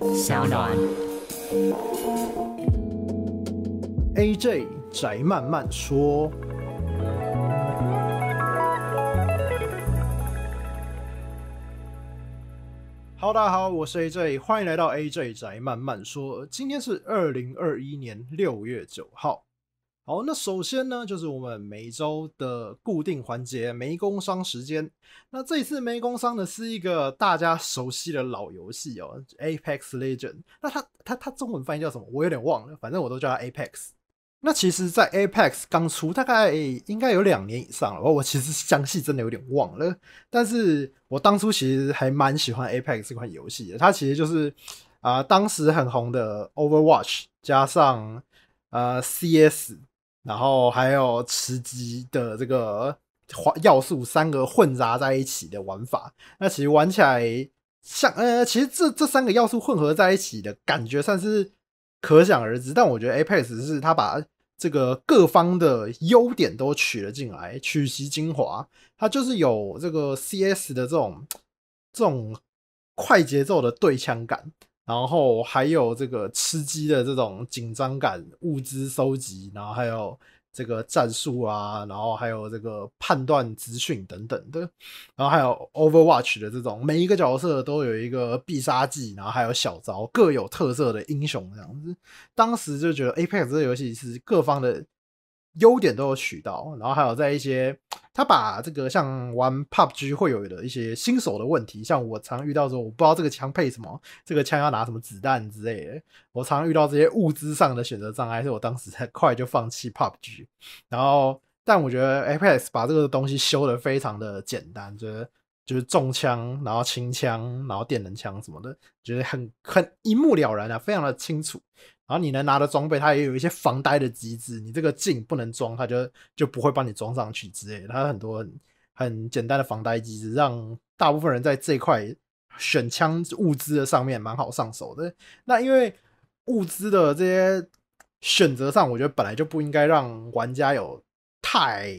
Sound On。AJ 宅慢慢说。Hello，大家好，我是 AJ，欢迎来到 AJ 宅慢慢说。今天是二零二一年六月九号。好，那首先呢，就是我们每周的固定环节——没工伤时间。那这一次没工伤的是一个大家熟悉的老游戏哦，《Apex l e g e n d 那它、它、它中文翻译叫什么？我有点忘了，反正我都叫它《Apex》。那其实，在《Apex》刚出，大概应该有两年以上了。我其实相信真的有点忘了，但是我当初其实还蛮喜欢《Apex》这款游戏的。它其实就是啊，当时很红的《Overwatch》加上呃《CS》。然后还有吃鸡的这个要素，三个混杂在一起的玩法，那其实玩起来像呃，其实这这三个要素混合在一起的感觉算是可想而知。但我觉得 Apex 是他把这个各方的优点都取了进来，取其精华，它就是有这个 CS 的这种这种快节奏的对枪感。然后还有这个吃鸡的这种紧张感、物资收集，然后还有这个战术啊，然后还有这个判断、资讯等等的，然后还有 Overwatch 的这种，每一个角色都有一个必杀技，然后还有小招，各有特色的英雄这样子。当时就觉得 Apex 这个游戏是各方的优点都有取到，然后还有在一些。他把这个像玩 PUBG 会有的一些新手的问题，像我常遇到说，我不知道这个枪配什么，这个枪要拿什么子弹之类的，我常遇到这些物资上的选择障碍，是我当时很快就放弃 PUBG。然后，但我觉得 Apex 把这个东西修的非常的简单，觉得。就是重枪，然后轻枪，然后电能枪什么的，觉得很很一目了然啊，非常的清楚。然后你能拿的装备，它也有一些防呆的机制，你这个镜不能装，它就就不会帮你装上去之类。它很多很简单的防呆机制，让大部分人在这块选枪物资的上面蛮好上手的。那因为物资的这些选择上，我觉得本来就不应该让玩家有太。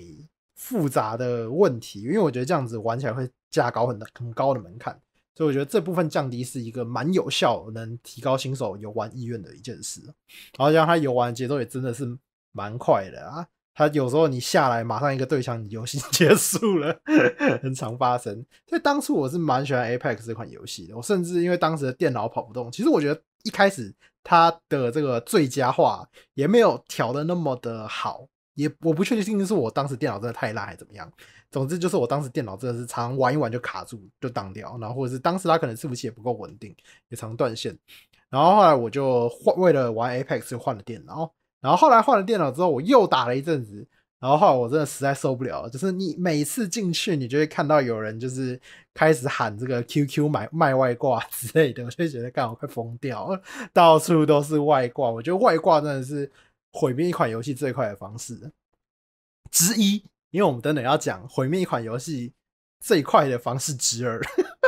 复杂的问题，因为我觉得这样子玩起来会价高很很高的门槛，所以我觉得这部分降低是一个蛮有效能提高新手游玩意愿的一件事。然后像他游玩节奏也真的是蛮快的啊，他有时候你下来马上一个对枪，游戏 结束了，很常发生。所以当初我是蛮喜欢 Apex 这款游戏的，我甚至因为当时的电脑跑不动，其实我觉得一开始它的这个最佳化也没有调的那么的好。也我不确定，究竟是我当时电脑真的太烂，还怎么样？总之就是我当时电脑真的是常玩一玩就卡住，就挡掉，然后或者是当时它可能伺服器也不够稳定，也常断线。然后后来我就换，为了玩 Apex 又换了电脑。然后后来换了电脑之后，我又打了一阵子。然后后来我真的实在受不了，就是你每次进去，你就会看到有人就是开始喊这个 QQ 买卖外挂之类的，我就觉得干我快疯掉，到处都是外挂。我觉得外挂真的是。毁灭一款游戏最快的方式之一，因为我们等等要讲毁灭一款游戏最快的方式之二。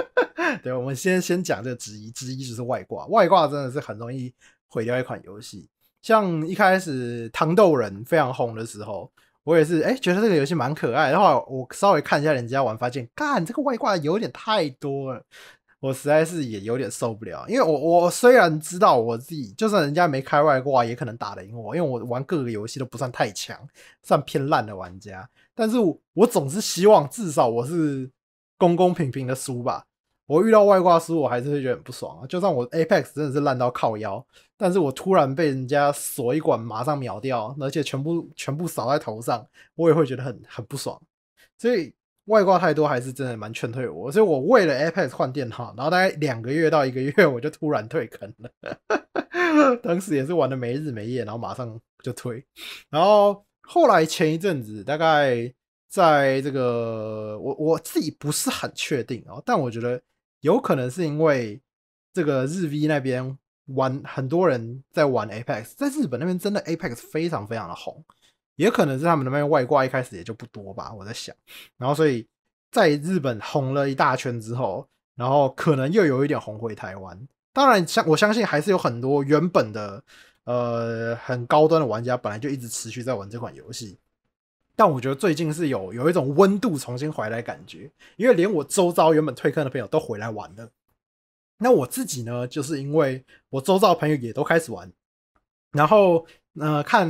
对，我们先先讲这之一之一就是外挂，外挂真的是很容易毁掉一款游戏。像一开始糖豆人非常红的时候，我也是哎觉得这个游戏蛮可爱，然后我稍微看一下人家玩，发现干这个外挂有点太多了。我实在是也有点受不了，因为我我虽然知道我自己就算人家没开外挂也可能打得赢我，因为我玩各个游戏都不算太强，算偏烂的玩家，但是我总是希望至少我是公公平平的输吧。我遇到外挂输，我还是会觉得很不爽啊。就算我 Apex 真的是烂到靠腰，但是我突然被人家锁一管，马上秒掉，而且全部全部扫在头上，我也会觉得很很不爽，所以。外挂太多，还是真的蛮劝退我，所以我为了 Apex 换电脑，然后大概两个月到一个月，我就突然退坑了。当时也是玩的没日没夜，然后马上就退。然后后来前一阵子，大概在这个我我自己不是很确定哦，但我觉得有可能是因为这个日 V 那边玩很多人在玩 Apex，在日本那边真的 Apex 非常非常的红。也可能是他们那边外挂一开始也就不多吧，我在想。然后，所以在日本红了一大圈之后，然后可能又有一点红回台湾。当然，相我相信还是有很多原本的呃很高端的玩家本来就一直持续在玩这款游戏。但我觉得最近是有有一种温度重新回来感觉，因为连我周遭原本退坑的朋友都回来玩了。那我自己呢，就是因为我周遭朋友也都开始玩，然后。呃，看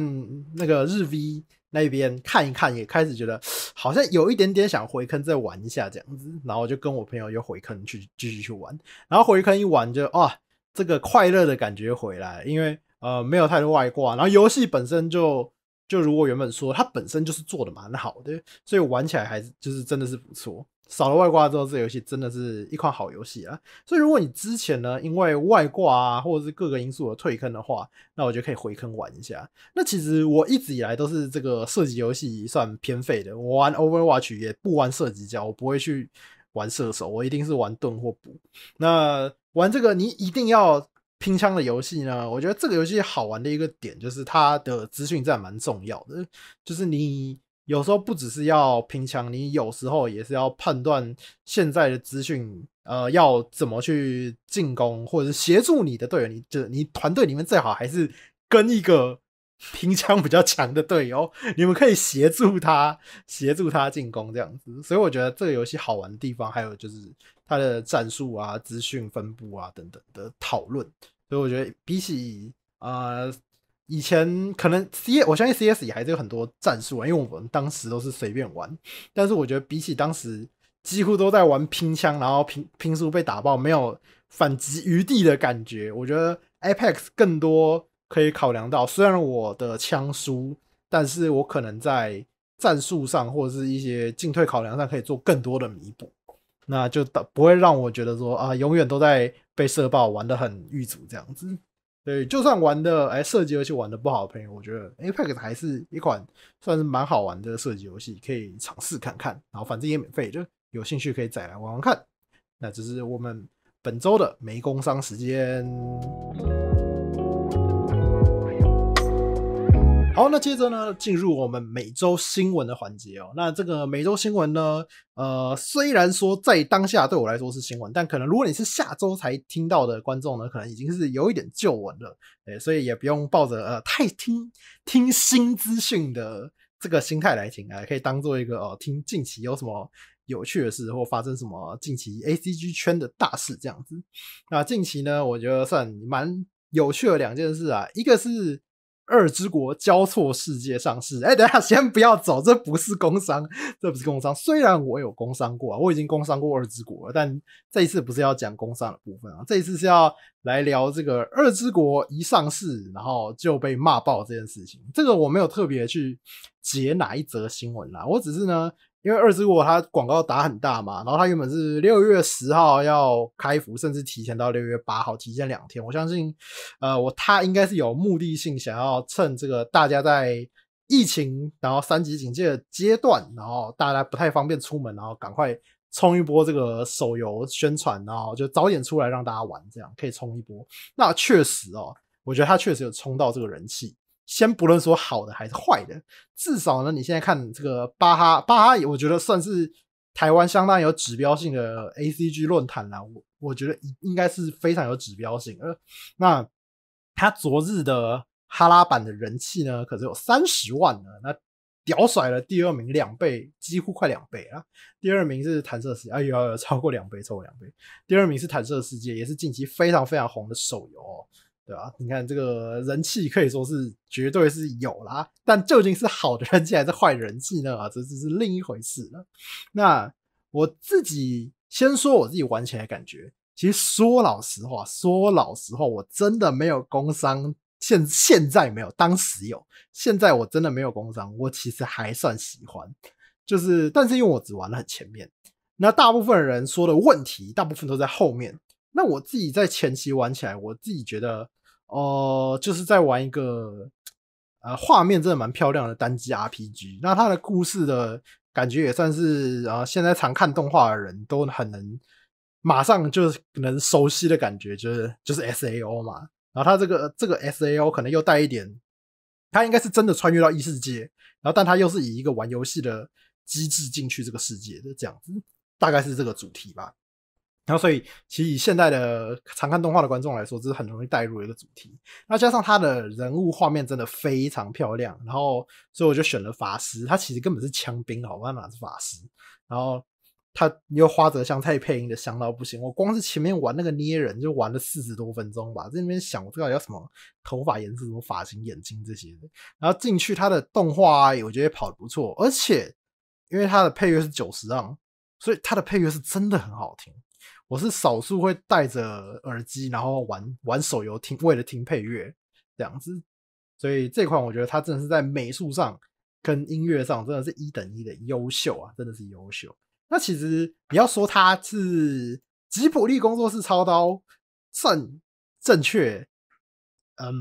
那个日 V 那边看一看，也开始觉得好像有一点点想回坑再玩一下这样子，然后就跟我朋友又回坑去继续去玩，然后回坑一玩就啊，这个快乐的感觉回来，因为呃没有太多外挂，然后游戏本身就就如果原本说它本身就是做的蛮好的，所以玩起来还是就是真的是不错。少了外挂之后，这游戏真的是一款好游戏啊！所以如果你之前呢因为外挂啊或者是各个因素而退坑的话，那我觉得可以回坑玩一下。那其实我一直以来都是这个射击游戏算偏废的，我玩 Overwatch 也不玩射击教，我不会去玩射手，我一定是玩盾或补。那玩这个你一定要拼枪的游戏呢，我觉得这个游戏好玩的一个点就是它的资讯站蛮重要的，就是你。有时候不只是要拼枪，你有时候也是要判断现在的资讯，呃，要怎么去进攻或者是协助你的队友。你就你团队里面最好还是跟一个拼枪比较强的队友，你们可以协助他，协助他进攻这样子。所以我觉得这个游戏好玩的地方还有就是它的战术啊、资讯分布啊等等的讨论。所以我觉得比起啊。以前可能 C，我相信 C S 也还是有很多战术啊，因为我们当时都是随便玩。但是我觉得比起当时几乎都在玩拼枪，然后拼拼输被打爆，没有反击余地的感觉，我觉得 Apex 更多可以考量到，虽然我的枪输，但是我可能在战术上或者是一些进退考量上可以做更多的弥补，那就不会让我觉得说啊，永远都在被射爆，玩的很狱卒这样子。对，就算玩的哎，射击游戏玩的不好的朋友，我觉得《Apex》还是一款算是蛮好玩的射击游戏，可以尝试看看。然后反正也免费，就有兴趣可以再来玩玩看。那这是我们本周的没工伤时间。好，那接着呢，进入我们每周新闻的环节哦。那这个每周新闻呢，呃，虽然说在当下对我来说是新闻，但可能如果你是下周才听到的观众呢，可能已经是有一点旧闻了，哎，所以也不用抱着呃太听听新资讯的这个心态来听啊，可以当做一个哦，听近期有什么有趣的事，或发生什么近期 A C G 圈的大事这样子。那近期呢，我觉得算蛮有趣的两件事啊，一个是。二之国交错世界上市，哎，等下先不要走，这不是工商，这不是工商。虽然我有工商过，我已经工商过二之国了，但这一次不是要讲工商的部分啊，这一次是要来聊这个二之国一上市然后就被骂爆这件事情。这个我没有特别去截哪一则新闻啦，我只是呢。因为二之五，它广告打很大嘛，然后它原本是六月十号要开服，甚至提前到六月八号，提前两天。我相信，呃，我他应该是有目的性，想要趁这个大家在疫情然后三级警戒的阶段，然后大家不太方便出门，然后赶快冲一波这个手游宣传，然后就早点出来让大家玩，这样可以冲一波。那确实哦，我觉得他确实有冲到这个人气。先不论说好的还是坏的，至少呢，你现在看这个巴哈巴哈，我觉得算是台湾相当有指标性的 A C G 论坛啦，我我觉得应该是非常有指标性。而那他昨日的哈拉版的人气呢，可是有三十万呢。那屌甩了第二名两倍，几乎快两倍啊！第二名是《弹射世界》，哎呦，超过两倍，超过两倍。第二名是《弹射世界》，也是近期非常非常红的手游。哦。对吧？你看这个人气可以说是绝对是有啦，但究竟是好的人气还是坏人气呢？这这是另一回事了。那我自己先说我自己玩起来感觉，其实说老实话，说老实话，我真的没有工伤，现现在没有，当时有，现在我真的没有工伤。我其实还算喜欢，就是但是因为我只玩了很前面，那大部分人说的问题，大部分都在后面。那我自己在前期玩起来，我自己觉得。哦，就是在玩一个，呃，画面真的蛮漂亮的单机 RPG。那它的故事的感觉也算是啊，现在常看动画的人都很能马上就能熟悉的感觉，就是就是 S A O 嘛。然后它这个这个 S A O 可能又带一点，它应该是真的穿越到异世界，然后但它又是以一个玩游戏的机制进去这个世界的这样子，大概是这个主题吧。然后，所以其实以现代的常看动画的观众来说，这是很容易带入的一个主题。那加上他的人物画面真的非常漂亮。然后，所以我就选了法师，他其实根本是枪兵，好嘛，是法师。然后他又花泽香菜配音的香到不行。我光是前面玩那个捏人就玩了四十多分钟吧，在那边想我这底要什么头发颜色、什么发型、眼睛这些的。然后进去他的动画，我觉得也跑得不错，而且因为他的配乐是九十啊，所以他的配乐是真的很好听。我是少数会戴着耳机，然后玩玩手游听，为了听配乐这样子。所以这款我觉得它真的是在美术上跟音乐上，真的是一等一的优秀啊，真的是优秀。那其实你要说它是吉普力工作室操刀算正确，嗯，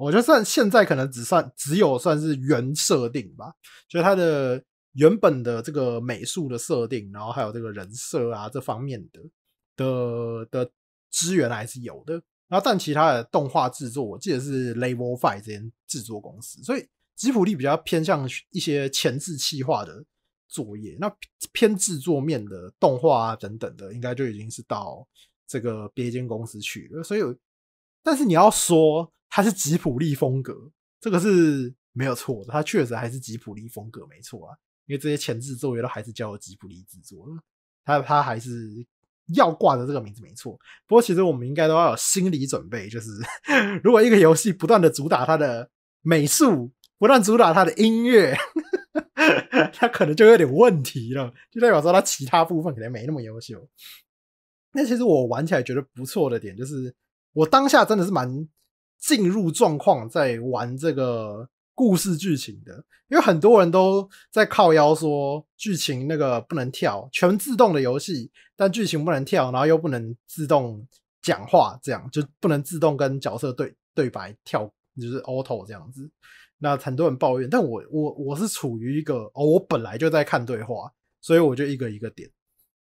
我觉得算现在可能只算只有算是原设定吧，就是它的原本的这个美术的设定，然后还有这个人设啊这方面的。的的资源还是有的，然后但其他的动画制作我记得是 l e v e l Five 这间制作公司，所以吉普力比较偏向一些前置企划的作业，那偏制作面的动画啊等等的，应该就已经是到这个别间公司去了。所以，但是你要说它是吉普力风格，这个是没有错的，它确实还是吉普力风格没错啊，因为这些前置作业都还是交由吉普力制作了，他他还是。要挂着这个名字没错，不过其实我们应该都要有心理准备，就是 如果一个游戏不断的主打它的美术，不断主打它的音乐，它可能就有点问题了，就代表说它其他部分可能没那么优秀。那其实我玩起来觉得不错的点，就是我当下真的是蛮进入状况在玩这个。故事剧情的，因为很多人都在靠腰说剧情那个不能跳，全自动的游戏，但剧情不能跳，然后又不能自动讲话，这样就不能自动跟角色对对白跳，就是 auto 这样子。那很多人抱怨，但我我我是处于一个哦，我本来就在看对话，所以我就一个一个点。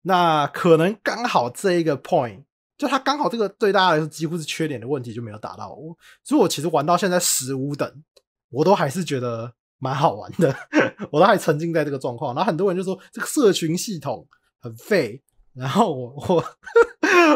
那可能刚好这一个 point，就他刚好这个对大家来说几乎是缺点的问题就没有打到我，所以我其实玩到现在十五等。我都还是觉得蛮好玩的，我都还沉浸在这个状况。然后很多人就说这个社群系统很废，然后我 我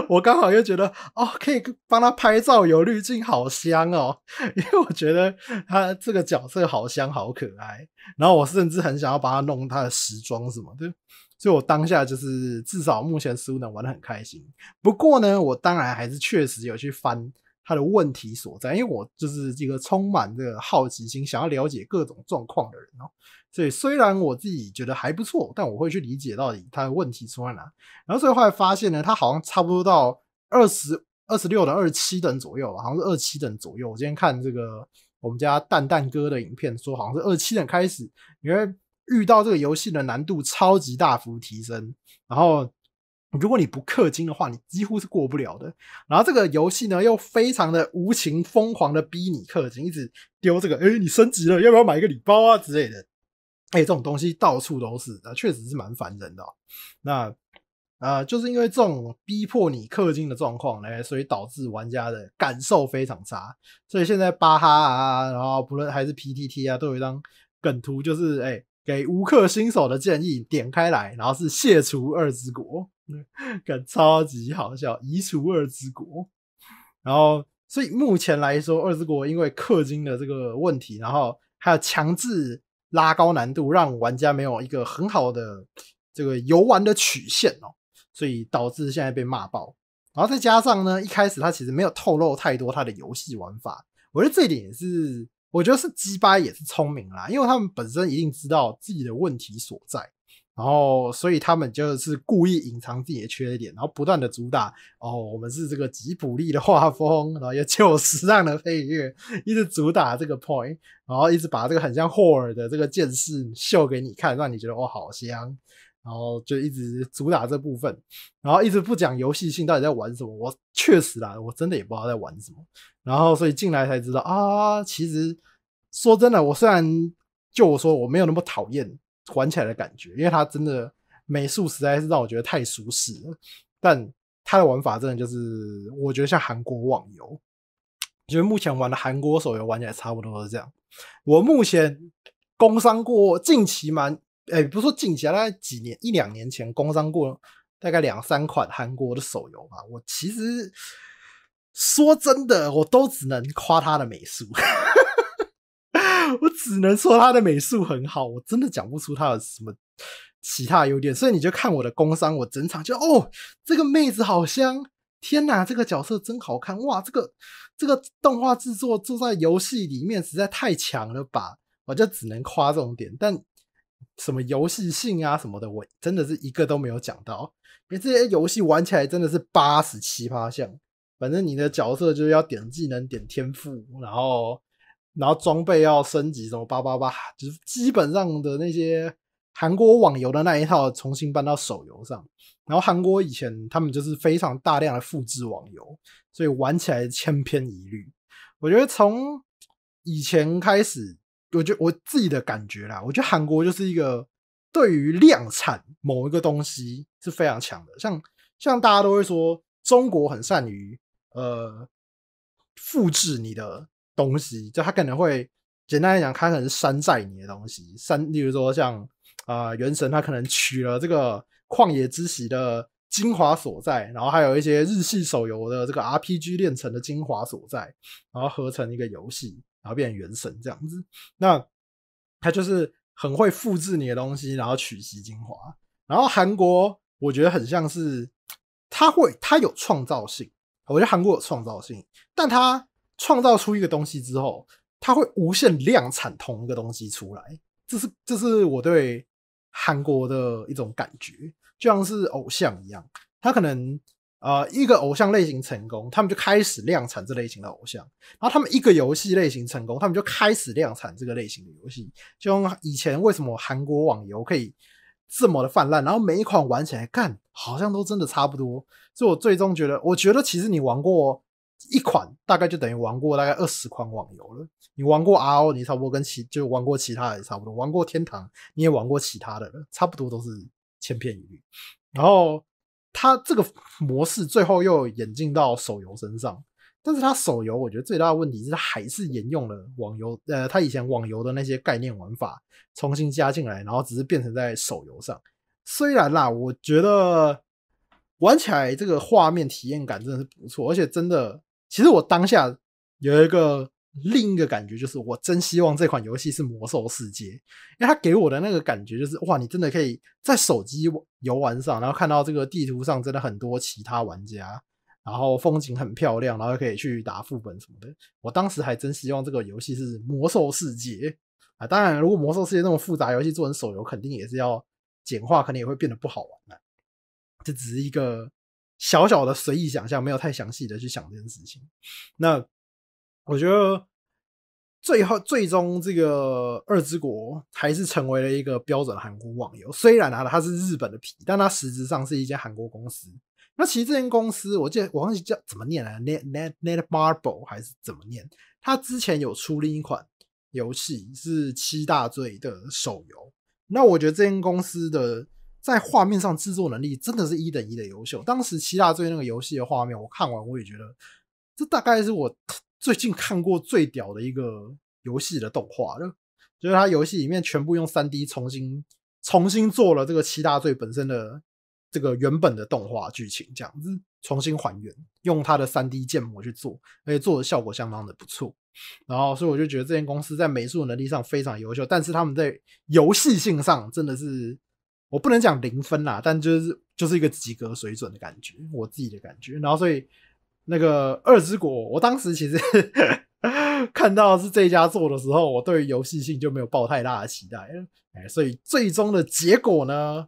我刚好又觉得哦，可以帮他拍照有滤镜，好香哦。因为我觉得他这个角色好香好可爱，然后我甚至很想要帮他弄他的时装什么的。所以，我当下就是至少目前苏能玩的很开心。不过呢，我当然还是确实有去翻。他的问题所在，因为我就是一个充满个好奇心，想要了解各种状况的人哦。所以虽然我自己觉得还不错，但我会去理解到底他的问题出在哪。然后最后发现呢，他好像差不多到二十二十六等、二七等左右吧，好像是二七等左右。我今天看这个我们家蛋蛋哥的影片，说好像是二七等开始，因为遇到这个游戏的难度超级大幅提升，然后。如果你不氪金的话，你几乎是过不了的。然后这个游戏呢，又非常的无情、疯狂的逼你氪金，一直丢这个，诶，你升级了，要不要买一个礼包啊之类的？哎，这种东西到处都是，那确实是蛮烦人的。那啊，就是因为这种逼迫你氪金的状况呢，所以导致玩家的感受非常差。所以现在巴哈啊，然后不论还是 P T T 啊，都有一张梗图，就是诶，给无氪新手的建议，点开来，然后是卸除二之国。感超级好笑，移除二之国，然后所以目前来说，二之国因为氪金的这个问题，然后还有强制拉高难度，让玩家没有一个很好的这个游玩的曲线哦，所以导致现在被骂爆。然后再加上呢，一开始他其实没有透露太多他的游戏玩法，我觉得这一点也是，我觉得是鸡巴也是聪明啦，因为他们本身一定知道自己的问题所在。然后，所以他们就是故意隐藏自己的缺点，然后不断的主打哦，我们是这个吉卜力的画风，然后又旧时尚的配乐，一直主打这个 point，然后一直把这个很像霍尔的这个剑士秀给你看，让你觉得哇好香，然后就一直主打这部分，然后一直不讲游戏性到底在玩什么。我确实啦，我真的也不知道在玩什么，然后所以进来才知道啊，其实说真的，我虽然就我说我没有那么讨厌。玩起来的感觉，因为它真的美术实在是让我觉得太舒适，了。但它的玩法真的就是我觉得像韩国网游，觉得目前玩的韩国手游玩起来差不多是这样。我目前工商过近期蛮，哎，不说近期大概几年一两年前工商过大概两三款韩国的手游吧。我其实说真的，我都只能夸它的美术。我只能说他的美术很好，我真的讲不出他有什么其他优点，所以你就看我的工商，我整场就哦，这个妹子好香，天哪，这个角色真好看哇，这个这个动画制作做在游戏里面实在太强了吧，我就只能夸这种点，但什么游戏性啊什么的，我真的是一个都没有讲到，因为这些游戏玩起来真的是八十七八项，反正你的角色就是要点技能点天赋，然后。然后装备要升级什么八八八，就是基本上的那些韩国网游的那一套重新搬到手游上。然后韩国以前他们就是非常大量的复制网游，所以玩起来千篇一律。我觉得从以前开始，我觉我自己的感觉啦，我觉得韩国就是一个对于量产某一个东西是非常强的。像像大家都会说中国很善于呃复制你的。东西就他可能会简单来讲，他可能是山寨你的东西，山，例如说像呃原神，他可能取了这个旷野之息的精华所在，然后还有一些日系手游的这个 RPG 炼成的精华所在，然后合成一个游戏，然后变成原神这样子。那他就是很会复制你的东西，然后取其精华。然后韩国，我觉得很像是他会，他有创造性，我觉得韩国有创造性，但他。创造出一个东西之后，它会无限量产同一个东西出来，这是这是我对韩国的一种感觉，就像是偶像一样。他可能啊，一个偶像类型成功，他们就开始量产这类型的偶像；然后他们一个游戏类型成功，他们就开始量产这个类型的游戏。就像以前为什么韩国网游可以这么的泛滥，然后每一款玩起来干好像都真的差不多。所以我最终觉得，我觉得其实你玩过。一款大概就等于玩过大概二十款网游了。你玩过 RO，你差不多跟其就玩过其他的也差不多。玩过天堂，你也玩过其他的了，差不多都是千篇一律。然后它这个模式最后又演进到手游身上，但是它手游我觉得最大的问题是还是沿用了网游，呃，它以前网游的那些概念玩法重新加进来，然后只是变成在手游上。虽然啦，我觉得玩起来这个画面体验感真的是不错，而且真的。其实我当下有一个另一个感觉，就是我真希望这款游戏是魔兽世界，因为它给我的那个感觉就是，哇，你真的可以在手机游玩上，然后看到这个地图上真的很多其他玩家，然后风景很漂亮，然后可以去打副本什么的。我当时还真希望这个游戏是魔兽世界啊！当然，如果魔兽世界那么复杂游戏做成手游，肯定也是要简化，肯定也会变得不好玩的。这只是一个。小小的随意想象，没有太详细的去想这件事情。那我觉得最后最终这个《二之国》还是成为了一个标准韩国网游。虽然啊，它是日本的皮，但它实质上是一间韩国公司。那其实这间公司，我记得我忘记叫怎么念了，Net Net Net Marble 还是怎么念？它之前有出另一款游戏是《七大罪》的手游。那我觉得这间公司的。在画面上制作能力真的是一等一的优秀。当时《七大罪》那个游戏的画面，我看完我也觉得，这大概是我最近看过最屌的一个游戏的动画了。就是它游戏里面全部用三 D 重新重新做了这个《七大罪》本身的这个原本的动画剧情，这样子重新还原，用它的三 D 建模去做，而且做的效果相当的不错。然后，所以我就觉得这间公司在美术能力上非常优秀，但是他们在游戏性上真的是。我不能讲零分啦，但就是就是一个及格水准的感觉，我自己的感觉。然后，所以那个二之国，我当时其实 看到是这家做的时候，我对游戏性就没有抱太大的期待。哎，所以最终的结果呢，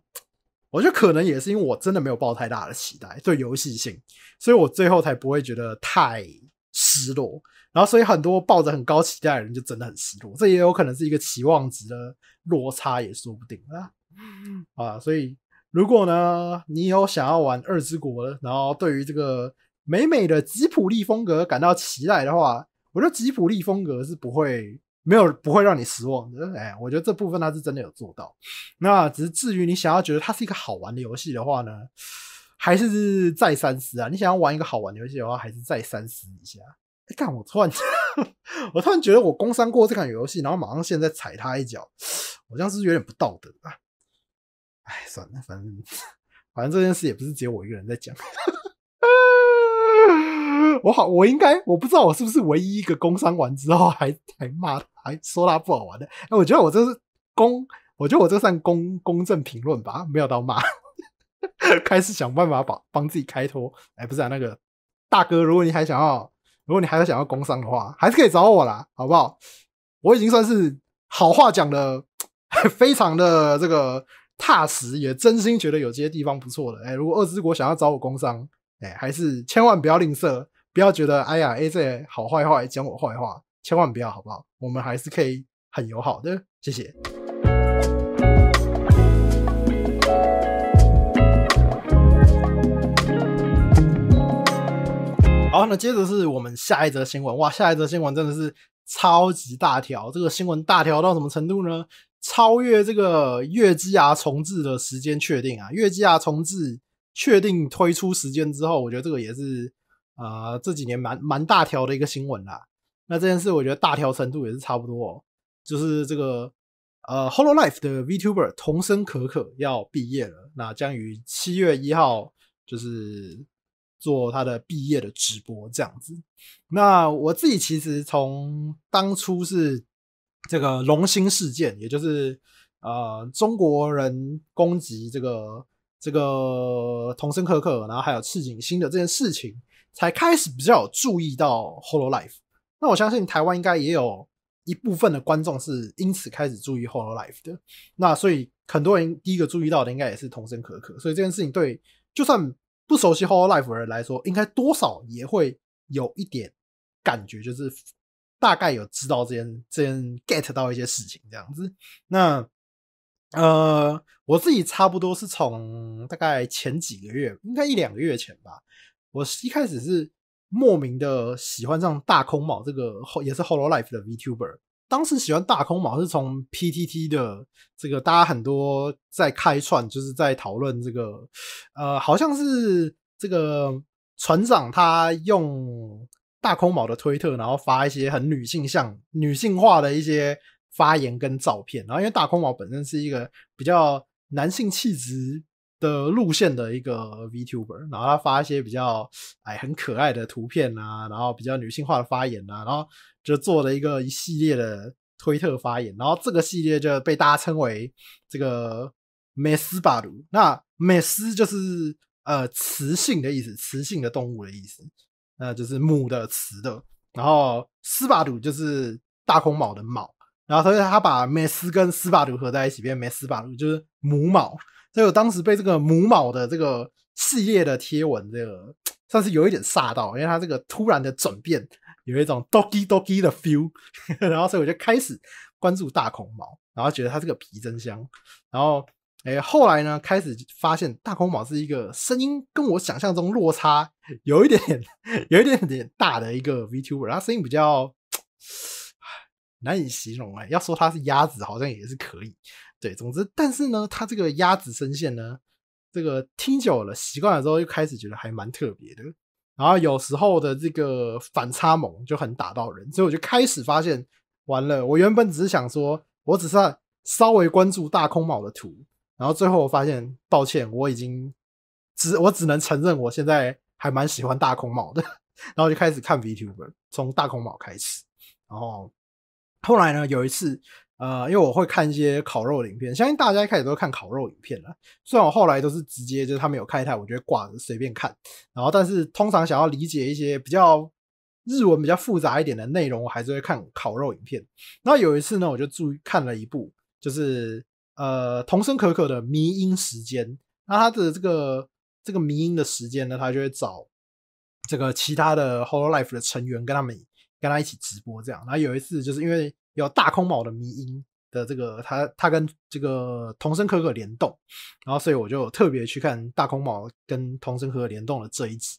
我觉得可能也是因为我真的没有抱太大的期待对游戏性，所以我最后才不会觉得太失落。然后，所以很多抱着很高期待的人就真的很失落。这也有可能是一个期望值的落差，也说不定啊。嗯啊，所以如果呢，你有想要玩二之国，然后对于这个美美的吉普力风格感到期待的话，我觉得吉普力风格是不会没有不会让你失望的。哎，我觉得这部分它是真的有做到。那只是至于你想要觉得它是一个好玩的游戏的话呢，还是再三思啊？你想要玩一个好玩的游戏的话，还是再三思一下。哎，我突然，我突然觉得我工伤过这款游戏，然后马上现在踩他一脚，好像是有点不道德啊。哎，算了，反正反正这件事也不是只有我一个人在讲。我好，我应该，我不知道我是不是唯一一个工伤完之后还还骂还说他不好玩的。哎，我觉得我这是公，我觉得我这算公公正评论吧，没有到骂。开始想办法帮帮自己开脱。哎，不是啊，那个大哥，如果你还想要，如果你还要想要工伤的话，还是可以找我啦，好不好？我已经算是好话讲的 非常的这个。踏实也真心觉得有这些地方不错的。哎，如果二之国想要找我工商，哎，还是千万不要吝啬，不要觉得哎呀，A Z 好坏话讲我坏话，千万不要，好不好？我们还是可以很友好的，谢谢。好，那接着是我们下一则新闻，哇，下一则新闻真的是超级大条，这个新闻大条到什么程度呢？超越这个《月季牙重置的时间确定啊，《月季牙重置确定推出时间之后，我觉得这个也是啊这几年蛮蛮大条的一个新闻啦。那这件事我觉得大条程度也是差不多，哦，就是这个呃《Hollow Life》的 VTuber 童声可可要毕业了，那将于七月一号就是做他的毕业的直播这样子。那我自己其实从当初是。这个龙兴事件，也就是呃中国人攻击这个这个童声可可，然后还有赤井星的这件事情，才开始比较有注意到《h o l o Life》。那我相信台湾应该也有一部分的观众是因此开始注意《h o l o Life》的。那所以很多人第一个注意到的应该也是童声可可，所以这件事情对就算不熟悉《h o l o Life》的人来说，应该多少也会有一点感觉，就是。大概有知道这件这件 get 到一些事情这样子，那呃我自己差不多是从大概前几个月，应该一两个月前吧，我一开始是莫名的喜欢上大空帽这个也是 Hollow Life 的 Vtuber，当时喜欢大空帽是从 PTT 的这个大家很多在开串，就是在讨论这个呃好像是这个船长他用。大空毛的推特，然后发一些很女性向、女性化的一些发言跟照片。然后，因为大空毛本身是一个比较男性气质的路线的一个 VTuber，然后他发一些比较哎很可爱的图片啊，然后比较女性化的发言啊，然后就做了一个一系列的推特发言。然后这个系列就被大家称为这个美斯巴鲁。那美斯就是呃雌性的意思，雌性的动物的意思。那就是母的、雌的，然后斯巴鲁就是大空卯的卯，然后所以他把梅斯跟斯巴鲁合在一起，变梅斯巴鲁就是母卯，所以我当时被这个母卯的这个系列的贴文，这个算是有一点吓到，因为他这个突然的转变，有一种 doggy doggy 的 feel，然后所以我就开始关注大空卯，然后觉得他这个皮真香，然后。哎，后来呢，开始发现大空卯是一个声音跟我想象中落差有一点，有一点点大的一个 Vtuber，他声音比较难以形容哎，要说他是鸭子好像也是可以。对，总之，但是呢，他这个鸭子声线呢，这个听久了习惯了之后，又开始觉得还蛮特别的，然后有时候的这个反差萌就很打到人，所以我就开始发现，完了，我原本只是想说，我只是稍微关注大空卯的图。然后最后我发现，抱歉，我已经只我只能承认，我现在还蛮喜欢大空帽的。然后就开始看 VTuber，从大空帽开始。然后后来呢，有一次，呃，因为我会看一些烤肉影片，相信大家一开始都看烤肉影片了。虽然我后来都是直接就是他们有开台，我觉得挂随便看。然后但是通常想要理解一些比较日文比较复杂一点的内容，我还是会看烤肉影片。然有一次呢，我就注意看了一部，就是。呃，童声可可的迷音时间，那他的这个这个迷音的时间呢，他就会找这个其他的《Holo Life》的成员跟他们跟他一起直播这样。然后有一次，就是因为有大空毛的迷音的这个，他他跟这个童声可可联动，然后所以我就特别去看大空毛跟童声可可联动的这一集。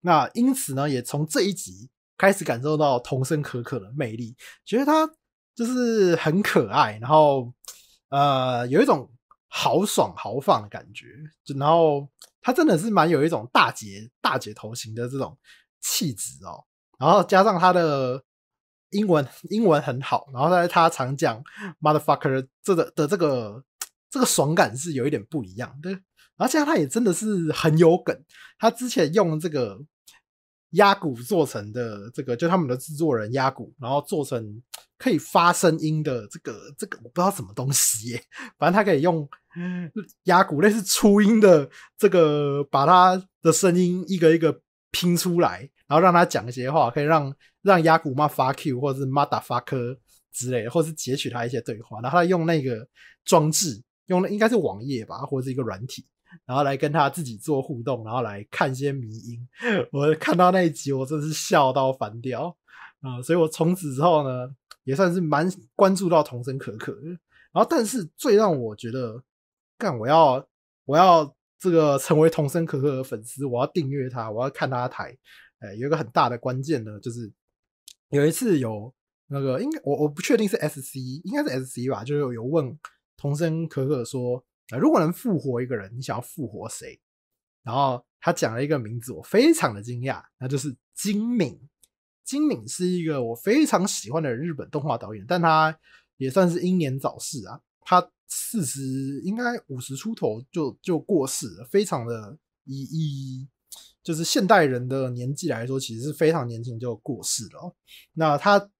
那因此呢，也从这一集开始感受到童声可可的魅力，觉得他就是很可爱，然后。呃，有一种豪爽豪放的感觉，然后他真的是蛮有一种大姐大姐头型的这种气质哦，然后加上他的英文英文很好，然后呢他常讲 motherfucker 这个的这个这个爽感是有一点不一样的，而且他也真的是很有梗，他之前用这个。鸭骨做成的这个，就他们的制作人鸭骨，然后做成可以发声音的这个这个，我不知道什么东西耶。反正他可以用鸭骨类似初音的这个，把他的声音一个一个拼出来，然后让他讲一些话，可以让让鸭骨妈发 Q，或者是妈打发科之类的，或是截取他一些对话，然后用那个装置，用的应该是网页吧，或者是一个软体。然后来跟他自己做互动，然后来看一些迷音。我看到那一集，我真是笑到烦掉啊！所以我从此之后呢，也算是蛮关注到童声可可。然后，但是最让我觉得，干我要我要这个成为童声可可的粉丝，我要订阅他，我要看他的台。哎，有一个很大的关键呢，就是有一次有那个，应该我我不确定是 SC，应该是 SC 吧，就有有问童声可可说。啊，如果能复活一个人，你想要复活谁？然后他讲了一个名字，我非常的惊讶，那就是金敏。金敏是一个我非常喜欢的日本动画导演，但他也算是英年早逝啊。他四十应该五十出头就就过世，了，非常的以以就是现代人的年纪来说，其实是非常年轻就过世了。那他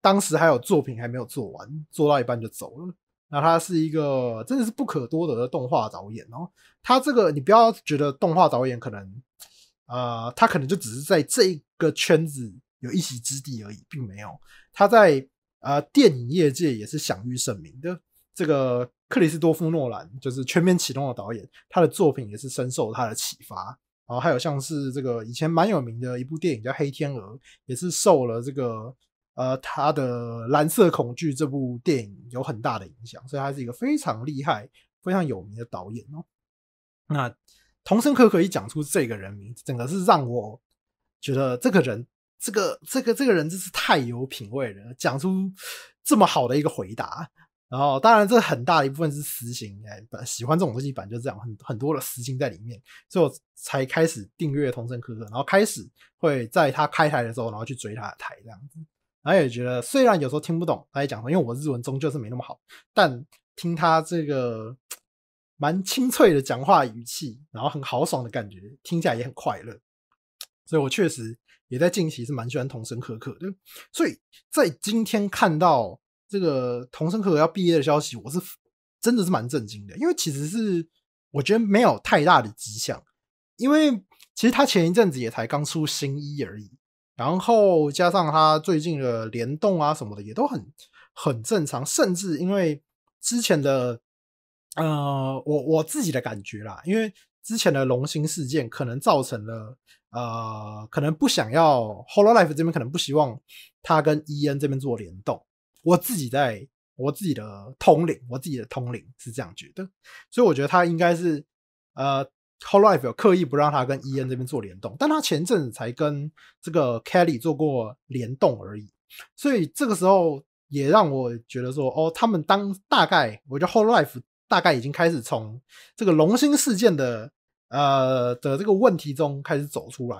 当时还有作品还没有做完，做到一半就走了。那他是一个真的是不可多得的动画导演哦。他这个你不要觉得动画导演可能，呃，他可能就只是在这一个圈子有一席之地而已，并没有他在呃电影业界也是享誉盛名的。这个克里斯多夫诺兰就是《全面启动》的导演，他的作品也是深受他的启发。然后还有像是这个以前蛮有名的一部电影叫《黑天鹅》，也是受了这个。呃，他的《蓝色恐惧》这部电影有很大的影响，所以他是一个非常厉害、非常有名的导演哦。那童声可可一讲出这个人名，整个是让我觉得这个人，这个、这个、这个人真是太有品味了，讲出这么好的一个回答。然后，当然这很大一部分是私心，哎，喜欢这种东西，反正就这样，很很多的私心在里面，所以我才开始订阅童声可可，然后开始会在他开台的时候，然后去追他的台这样子。然后也觉得，虽然有时候听不懂他在讲什么，因为我日文终究是没那么好，但听他这个蛮清脆的讲话语气，然后很豪爽的感觉，听起来也很快乐。所以我确实也在近期是蛮喜欢童声可可的。所以在今天看到这个童声可可要毕业的消息，我是真的是蛮震惊的，因为其实是我觉得没有太大的迹象，因为其实他前一阵子也才刚出新一而已。然后加上他最近的联动啊什么的也都很很正常，甚至因为之前的，呃，我我自己的感觉啦，因为之前的龙星事件可能造成了，呃，可能不想要，Hololive 这边可能不希望他跟 E.N 这边做联动，我自己在我自己的通灵，我自己的通灵是这样觉得，所以我觉得他应该是呃。h o l Life 有刻意不让他跟伊 N 这边做联动，但他前阵子才跟这个 Kelly 做过联动而已，所以这个时候也让我觉得说，哦，他们当大概，我觉得 h o l Life 大概已经开始从这个龙兴事件的呃的这个问题中开始走出来，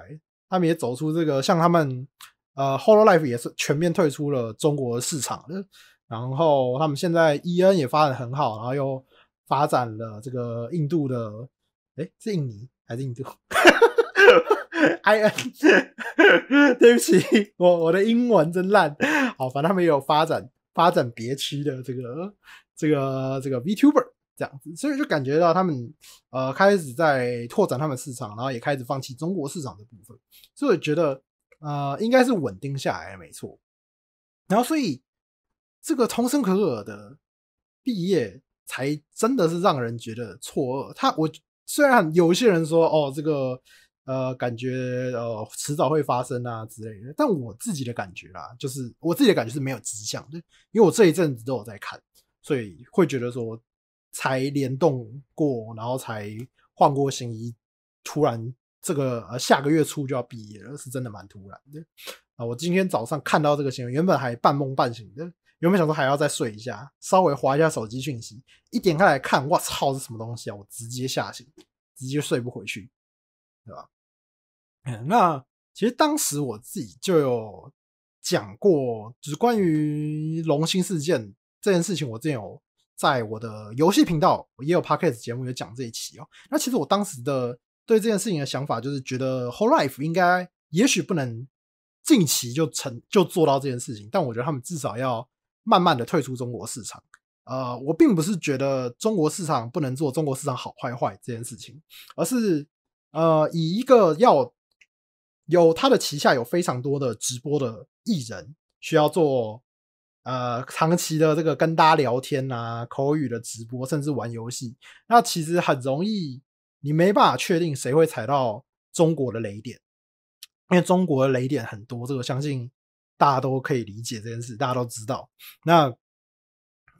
他们也走出这个，像他们呃 h o l e Life 也是全面退出了中国市场，然后他们现在伊 N 也发展很好，然后又发展了这个印度的。哎，是印尼还是印度？I N，对不起，我我的英文真烂。好，反正他们有发展发展别区的这个这个这个 Vtuber 这样子，所以就感觉到他们呃开始在拓展他们市场，然后也开始放弃中国市场的部分，所以我觉得呃应该是稳定下来没错。然后所以这个重生可可的毕业才真的是让人觉得错愕。他我。虽然有一些人说哦，这个呃，感觉呃，迟早会发生啊之类的，但我自己的感觉啦，就是我自己的感觉是没有迹象，的，因为我这一阵子都有在看，所以会觉得说才联动过，然后才换过新衣，突然这个呃下个月初就要毕业了，是真的蛮突然的啊！我今天早上看到这个新闻，原本还半梦半醒的。有没有想说还要再睡一下，稍微划一下手机讯息，一点开来看，哇操，是什么东西啊！我直接吓醒，直接睡不回去，对吧？那其实当时我自己就有讲过，就是关于龙心事件这件事情，我之前有在我的游戏频道也有 podcast 节目有讲这一期哦。那其实我当时的对这件事情的想法，就是觉得 Whole Life 应该也许不能近期就成就做到这件事情，但我觉得他们至少要。慢慢的退出中国市场，呃，我并不是觉得中国市场不能做，中国市场好坏坏这件事情，而是，呃，以一个要有他的旗下有非常多的直播的艺人需要做，呃，长期的这个跟大家聊天啊，口语的直播，甚至玩游戏，那其实很容易，你没办法确定谁会踩到中国的雷点，因为中国的雷点很多，这个相信。大家都可以理解这件事，大家都知道。那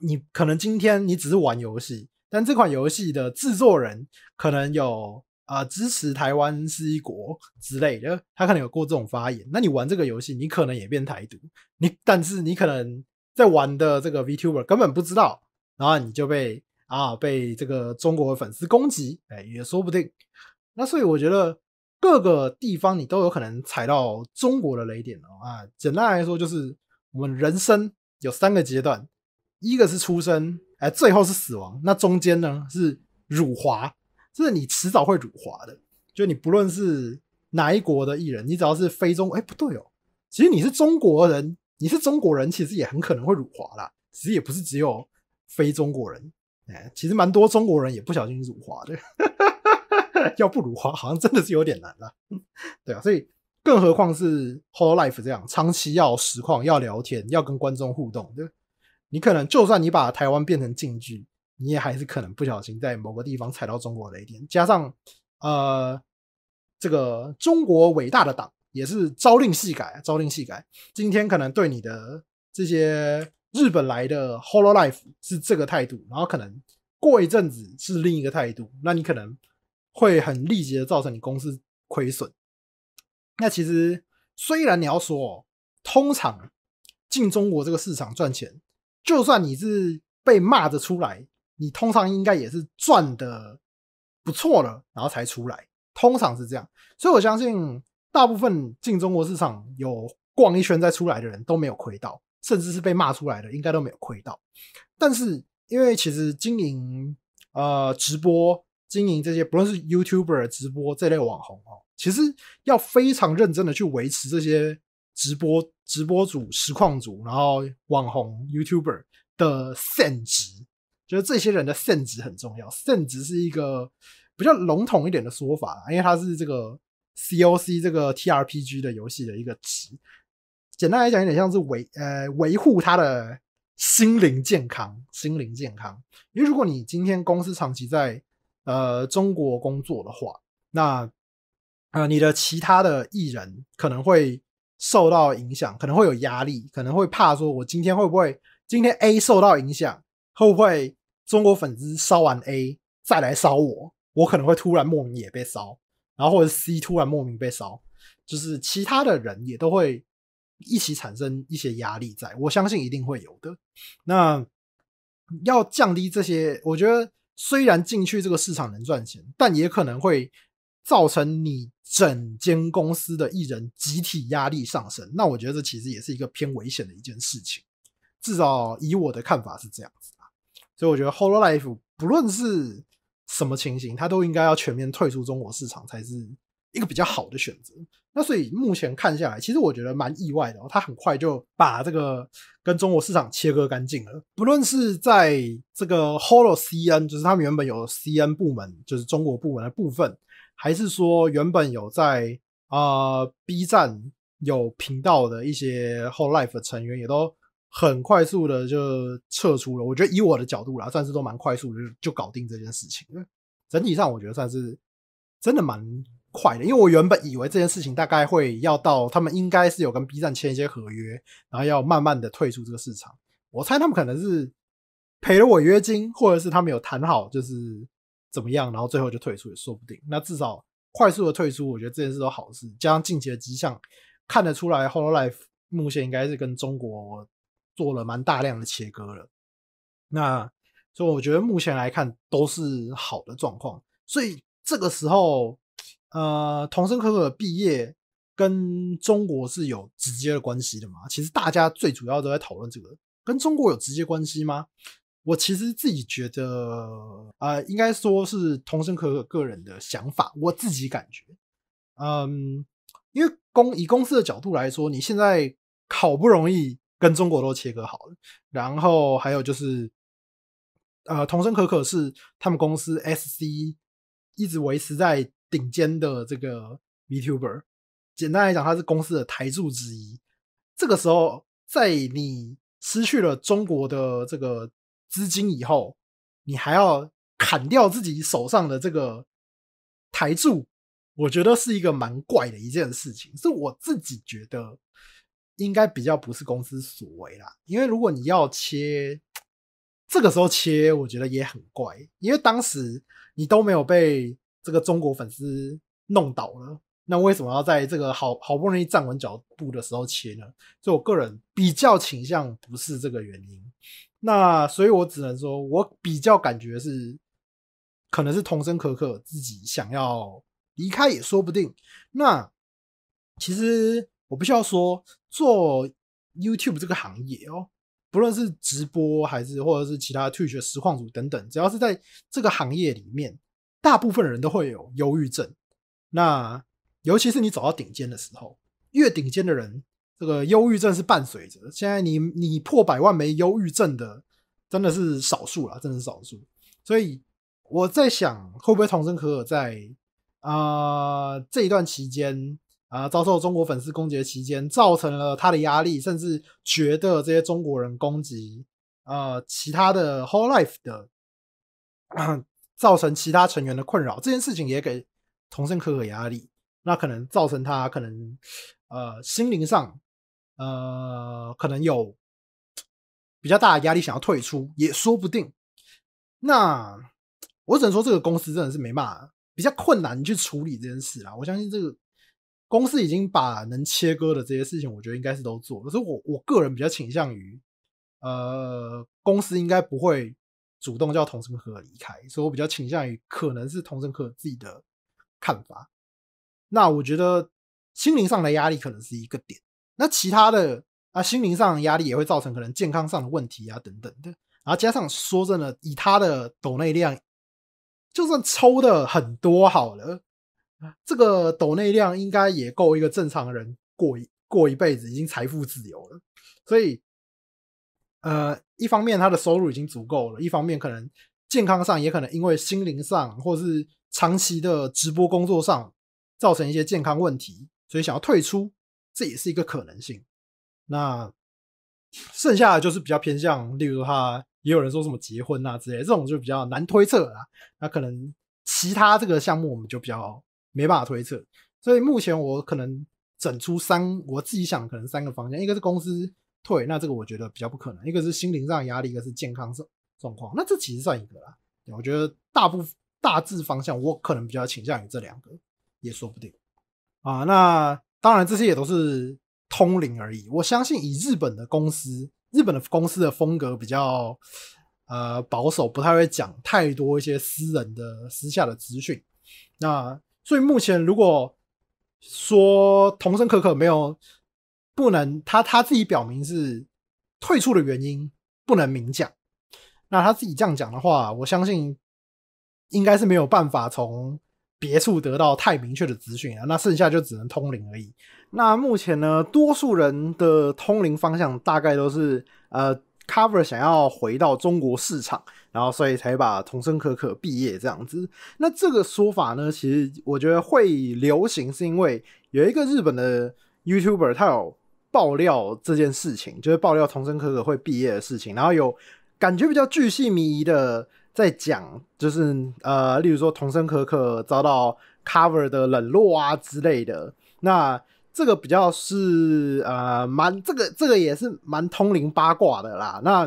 你可能今天你只是玩游戏，但这款游戏的制作人可能有啊支持台湾是一国之类的，他可能有过这种发言。那你玩这个游戏，你可能也变台独，你但是你可能在玩的这个 VTuber 根本不知道，然后你就被啊被这个中国粉丝攻击，哎，也说不定。那所以我觉得。各个地方你都有可能踩到中国的雷点哦啊！简单来说，就是我们人生有三个阶段，一个是出生，哎，最后是死亡，那中间呢是辱华，就是你迟早会辱华的。就你不论是哪一国的艺人，你只要是非中，哎，不对哦，其实你是中国人，你是中国人，其实也很可能会辱华啦。其实也不是只有非中国人，哎，其实蛮多中国人也不小心辱华的。要不如花，好像真的是有点难了。对啊，所以更何况是《Whole Life》这样长期要实况、要聊天、要跟观众互动，对，你可能就算你把台湾变成禁剧，你也还是可能不小心在某个地方踩到中国雷点。加上呃，这个中国伟大的党也是朝令夕改，朝令夕改。今天可能对你的这些日本来的《Whole Life》是这个态度，然后可能过一阵子是另一个态度，那你可能。会很立即的造成你公司亏损。那其实虽然你要说，通常进中国这个市场赚钱，就算你是被骂着出来，你通常应该也是赚的不错了，然后才出来。通常是这样，所以我相信大部分进中国市场有逛一圈再出来的人都没有亏到，甚至是被骂出来的，应该都没有亏到。但是因为其实经营呃直播。经营这些不论是 YouTuber 直播这类网红哦，其实要非常认真的去维持这些直播直播组、实况组，然后网红 YouTuber 的 send 值，觉得这些人的 send 值很重要。send 值是一个比较笼统一点的说法，因为它是这个 COC 这个 TRPG 的游戏的一个值。简单来讲，有点像是维呃维护他的心灵健康，心灵健康。因为如果你今天公司长期在呃，中国工作的话，那呃，你的其他的艺人可能会受到影响，可能会有压力，可能会怕说，我今天会不会今天 A 受到影响，会不会中国粉丝烧完 A 再来烧我，我可能会突然莫名也被烧，然后或者 C 突然莫名被烧，就是其他的人也都会一起产生一些压力，在我相信一定会有的。那要降低这些，我觉得。虽然进去这个市场能赚钱，但也可能会造成你整间公司的艺人集体压力上升。那我觉得这其实也是一个偏危险的一件事情。至少以我的看法是这样子啊，所以我觉得 h o l o l i v e 不论是什么情形，它都应该要全面退出中国市场才是。一个比较好的选择。那所以目前看下来，其实我觉得蛮意外的，它很快就把这个跟中国市场切割干净了。不论是在这个 Holo CN，就是他们原本有 CN 部门，就是中国部门的部分，还是说原本有在啊 B 站有频道的一些 h o l o Life 成员，也都很快速的就撤出了。我觉得以我的角度啦，算是都蛮快速就就搞定这件事情。整体上，我觉得算是真的蛮。快的，因为我原本以为这件事情大概会要到他们应该是有跟 B 站签一些合约，然后要慢慢的退出这个市场。我猜他们可能是赔了违约金，或者是他们有谈好就是怎么样，然后最后就退出也说不定。那至少快速的退出，我觉得这件事都好事。加上近期的迹象看得出来，Hololive 目前应该是跟中国做了蛮大量的切割了。那所以我觉得目前来看都是好的状况，所以这个时候。呃，童声可可毕业跟中国是有直接的关系的嘛？其实大家最主要都在讨论这个，跟中国有直接关系吗？我其实自己觉得，呃，应该说是童声可可个人的想法，我自己感觉，嗯，因为公以公司的角度来说，你现在好不容易跟中国都切割好了，然后还有就是，呃，童声可可是他们公司 SC 一直维持在。顶尖的这个 v t u b e r 简单来讲，他是公司的台柱之一。这个时候，在你失去了中国的这个资金以后，你还要砍掉自己手上的这个台柱，我觉得是一个蛮怪的一件事情。是我自己觉得应该比较不是公司所为啦，因为如果你要切，这个时候切，我觉得也很怪，因为当时你都没有被。这个中国粉丝弄倒了，那为什么要在这个好好不容易站稳脚步的时候切呢？所以我个人比较倾向不是这个原因。那所以我只能说我比较感觉是可能是童声可可自己想要离开也说不定。那其实我不需要说做 YouTube 这个行业哦，不论是直播还是或者是其他退学实况组等等，只要是在这个行业里面。大部分人都会有忧郁症，那尤其是你走到顶尖的时候，越顶尖的人，这个忧郁症是伴随着。现在你你破百万没忧郁症的，真的是少数了，真的是少数。所以我在想，会不会童真可可在啊这一段期间啊遭受中国粉丝攻击期间，造成了他的压力，甚至觉得这些中国人攻击啊其他的 Whole Life 的。造成其他成员的困扰，这件事情也给童声可可压力，那可能造成他可能呃心灵上呃可能有比较大的压力，想要退出也说不定。那我只能说这个公司真的是没法，比较困难去处理这件事啦。我相信这个公司已经把能切割的这些事情，我觉得应该是都做了。所以我我个人比较倾向于，呃，公司应该不会。主动叫童生可离开，所以我比较倾向于可能是童生可自己的看法。那我觉得心灵上的压力可能是一个点，那其他的啊，心灵上的压力也会造成可能健康上的问题啊等等的。然后加上说真的，以他的抖内量，就算抽的很多好了，这个抖内量应该也够一个正常人过一过一辈子，已经财富自由了。所以。呃，一方面他的收入已经足够了，一方面可能健康上也可能因为心灵上或是长期的直播工作上造成一些健康问题，所以想要退出，这也是一个可能性。那剩下的就是比较偏向，例如他也有人说什么结婚啊之类，这种就比较难推测啦。那可能其他这个项目我们就比较没办法推测，所以目前我可能整出三，我自己想可能三个方向，一个是公司。退那这个我觉得比较不可能，一个是心灵上压力，一个是健康状状况，那这其实算一个啦。我觉得大部大致方向，我可能比较倾向于这两个，也说不定啊。那当然这些也都是通灵而已。我相信以日本的公司，日本的公司的风格比较呃保守，不太会讲太多一些私人的私下的资讯。那所以目前如果说童生可可没有。不能，他他自己表明是退出的原因，不能明讲。那他自己这样讲的话，我相信应该是没有办法从别处得到太明确的资讯啊。那剩下就只能通灵而已。那目前呢，多数人的通灵方向大概都是，呃，Cover 想要回到中国市场，然后所以才把童声可可毕业这样子。那这个说法呢，其实我觉得会流行，是因为有一个日本的 YouTuber 他有。爆料这件事情，就是爆料童声可可会毕业的事情，然后有感觉比较巨细靡遗的在讲，就是呃，例如说童声可可遭到 cover 的冷落啊之类的。那这个比较是呃蛮这个这个也是蛮通灵八卦的啦。那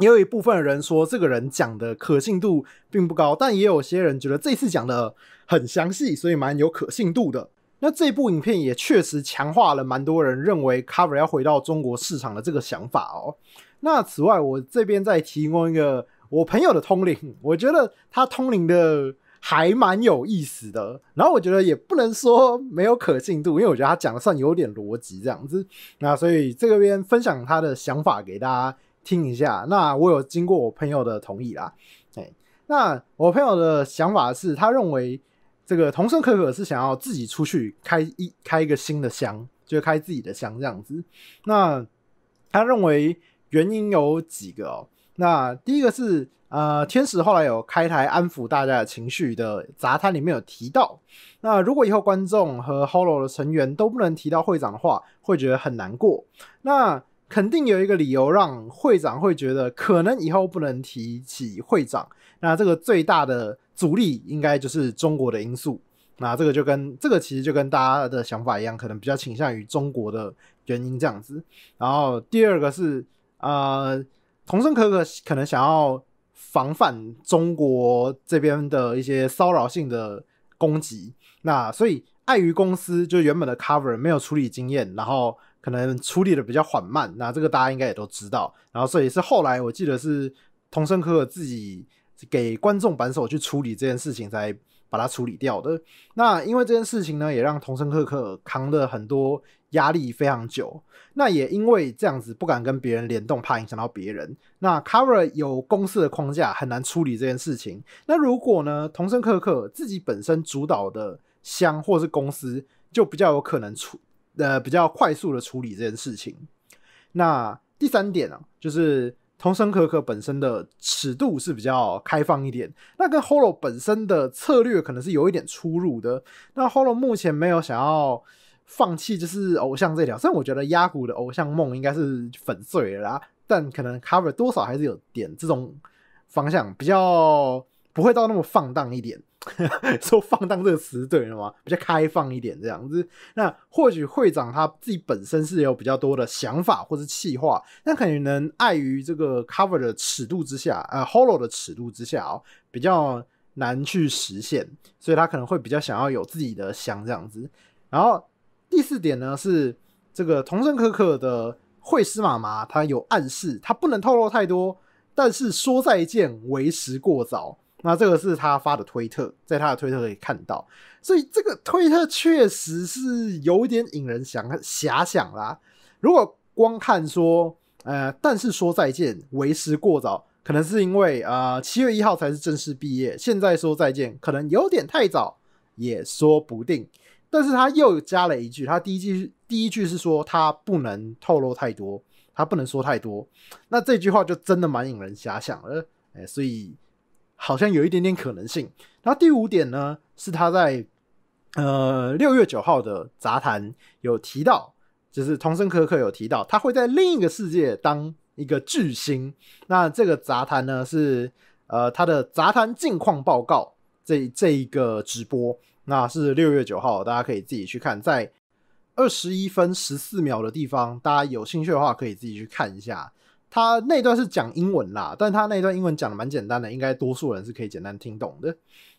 也有一部分人说这个人讲的可信度并不高，但也有些人觉得这次讲的很详细，所以蛮有可信度的。那这部影片也确实强化了蛮多人认为 Cover 要回到中国市场的这个想法哦。那此外，我这边再提供一个我朋友的通灵，我觉得他通灵的还蛮有意思的。然后我觉得也不能说没有可信度，因为我觉得他讲的算有点逻辑这样子。那所以这个边分享他的想法给大家听一下。那我有经过我朋友的同意啦。哎，那我朋友的想法是，他认为。这个童生可可是想要自己出去开一开一个新的箱，就开自己的箱这样子。那他认为原因有几个哦。那第一个是呃，天使后来有开台安抚大家的情绪的杂谈里面有提到，那如果以后观众和 hollow 的成员都不能提到会长的话，会觉得很难过。那肯定有一个理由让会长会觉得可能以后不能提起会长。那这个最大的阻力应该就是中国的因素。那这个就跟这个其实就跟大家的想法一样，可能比较倾向于中国的原因这样子。然后第二个是呃，童声可可可能想要防范中国这边的一些骚扰性的攻击。那所以碍于公司就原本的 cover 没有处理经验，然后可能处理的比较缓慢。那这个大家应该也都知道。然后所以是后来我记得是童声可可自己。给观众板手去处理这件事情，才把它处理掉的。那因为这件事情呢，也让同声克克扛了很多压力，非常久。那也因为这样子不敢跟别人联动，怕影响到别人。那 Cover 有公司的框架，很难处理这件事情。那如果呢，同声克克自己本身主导的箱或是公司，就比较有可能处呃比较快速的处理这件事情。那第三点呢，就是。童声可可本身的尺度是比较开放一点，那跟 Holo 本身的策略可能是有一点出入的。那 Holo 目前没有想要放弃就是偶像这条，虽然我觉得压谷的偶像梦应该是粉碎了，啦，但可能 Cover 多少还是有点这种方向，比较不会到那么放荡一点。说“放荡”这个词对了吗？比较开放一点这样子。那或许会长他自己本身是有比较多的想法或是气话，但可能碍于这个 cover 的尺度之下，呃，hollow 的尺度之下哦，比较难去实现，所以他可能会比较想要有自己的想这样子。然后第四点呢是这个童声可可的惠师妈妈，她有暗示，她不能透露太多，但是说再见为时过早。那这个是他发的推特，在他的推特可以看到，所以这个推特确实是有点引人想遐想啦。如果光看说，呃，但是说再见为时过早，可能是因为呃七月一号才是正式毕业，现在说再见可能有点太早，也说不定。但是他又加了一句，他第一句第一句是说他不能透露太多，他不能说太多。那这句话就真的蛮引人遐想了，哎，所以。好像有一点点可能性。然后第五点呢，是他在呃六月九号的杂谈有提到，就是童声可可有提到他会在另一个世界当一个巨星。那这个杂谈呢是呃他的杂谈近况报告，这这一个直播，那是六月九号，大家可以自己去看，在二十一分十四秒的地方，大家有兴趣的话可以自己去看一下。他那段是讲英文啦，但他那段英文讲的蛮简单的，应该多数人是可以简单听懂的。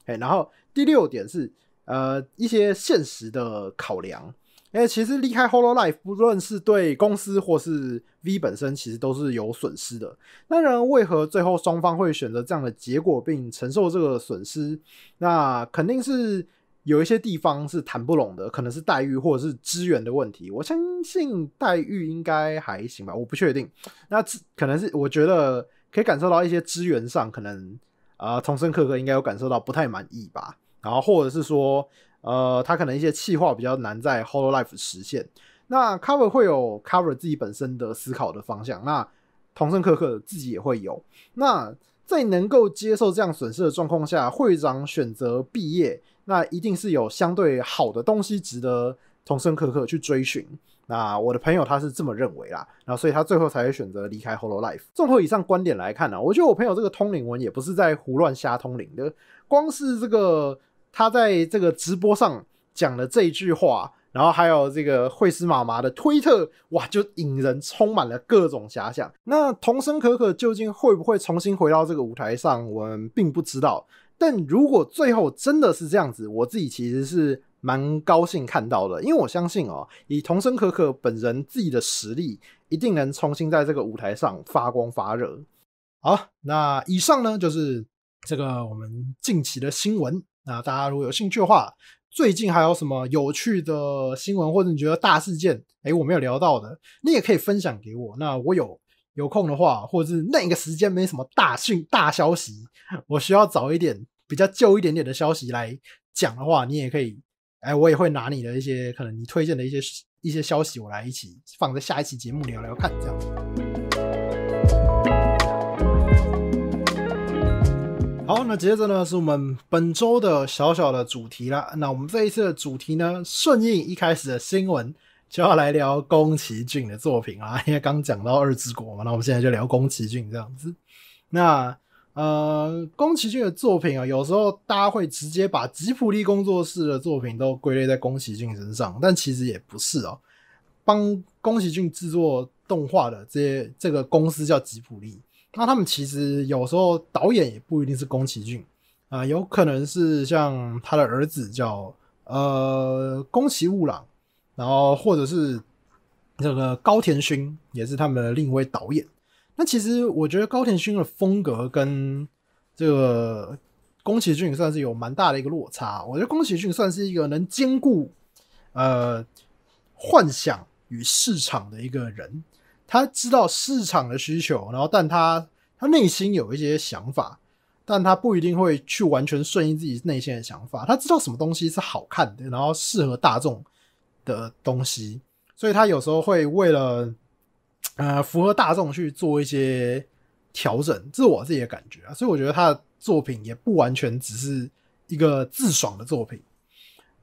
哎，然后第六点是呃一些现实的考量，因其实离开《h o l o Life》，不论是对公司或是 V 本身，其实都是有损失的。那然而为何最后双方会选择这样的结果并承受这个损失？那肯定是。有一些地方是谈不拢的，可能是待遇或者是资源的问题。我相信待遇应该还行吧，我不确定。那可能是我觉得可以感受到一些资源上可能呃，同生克克应该有感受到不太满意吧。然后或者是说呃，他可能一些气划比较难在 h o l l o Life 实现。那 Cover 会有 Cover 自己本身的思考的方向，那同生克克自己也会有。那在能够接受这样损失的状况下，会长选择毕业。那一定是有相对好的东西值得童生可可去追寻。那我的朋友他是这么认为啦，然后所以他最后才会选择离开 Hollow Life。综合以上观点来看呢，我觉得我朋友这个通灵文也不是在胡乱瞎通灵的。光是这个他在这个直播上讲的这一句话，然后还有这个惠斯妈妈的推特，哇，就引人充满了各种遐想。那童声可可究竟会不会重新回到这个舞台上，我们并不知道。但如果最后真的是这样子，我自己其实是蛮高兴看到的，因为我相信哦，以童声可可本人自己的实力，一定能重新在这个舞台上发光发热。好，那以上呢就是这个我们近期的新闻。那大家如果有兴趣的话，最近还有什么有趣的新闻或者你觉得大事件？哎，我没有聊到的，你也可以分享给我。那我有。有空的话，或者是那个时间没什么大讯大消息，我需要找一点比较旧一点点的消息来讲的话，你也可以，哎，我也会拿你的一些可能你推荐的一些一些消息，我来一起放在下一期节目聊聊看，这样子。好，那接着呢，是我们本周的小小的主题了。那我们这一次的主题呢，顺应一开始的新闻。就要来聊宫崎骏的作品啊，因为刚讲到《二之国》嘛，那我们现在就聊宫崎骏这样子。那呃，宫崎骏的作品啊，有时候大家会直接把吉普力工作室的作品都归类在宫崎骏身上，但其实也不是哦。帮宫崎骏制作动画的这些这个公司叫吉普力，那他们其实有时候导演也不一定是宫崎骏啊，有可能是像他的儿子叫呃宫崎吾朗。然后，或者是这个高田勋也是他们的另一位导演。那其实我觉得高田勋的风格跟这个宫崎骏算是有蛮大的一个落差。我觉得宫崎骏算是一个能兼顾呃幻想与市场的一个人，他知道市场的需求，然后但他他内心有一些想法，但他不一定会去完全顺应自己内心的想法。他知道什么东西是好看的，然后适合大众。的东西，所以他有时候会为了，呃，符合大众去做一些调整，这是我自己的感觉啊。所以我觉得他的作品也不完全只是一个自爽的作品。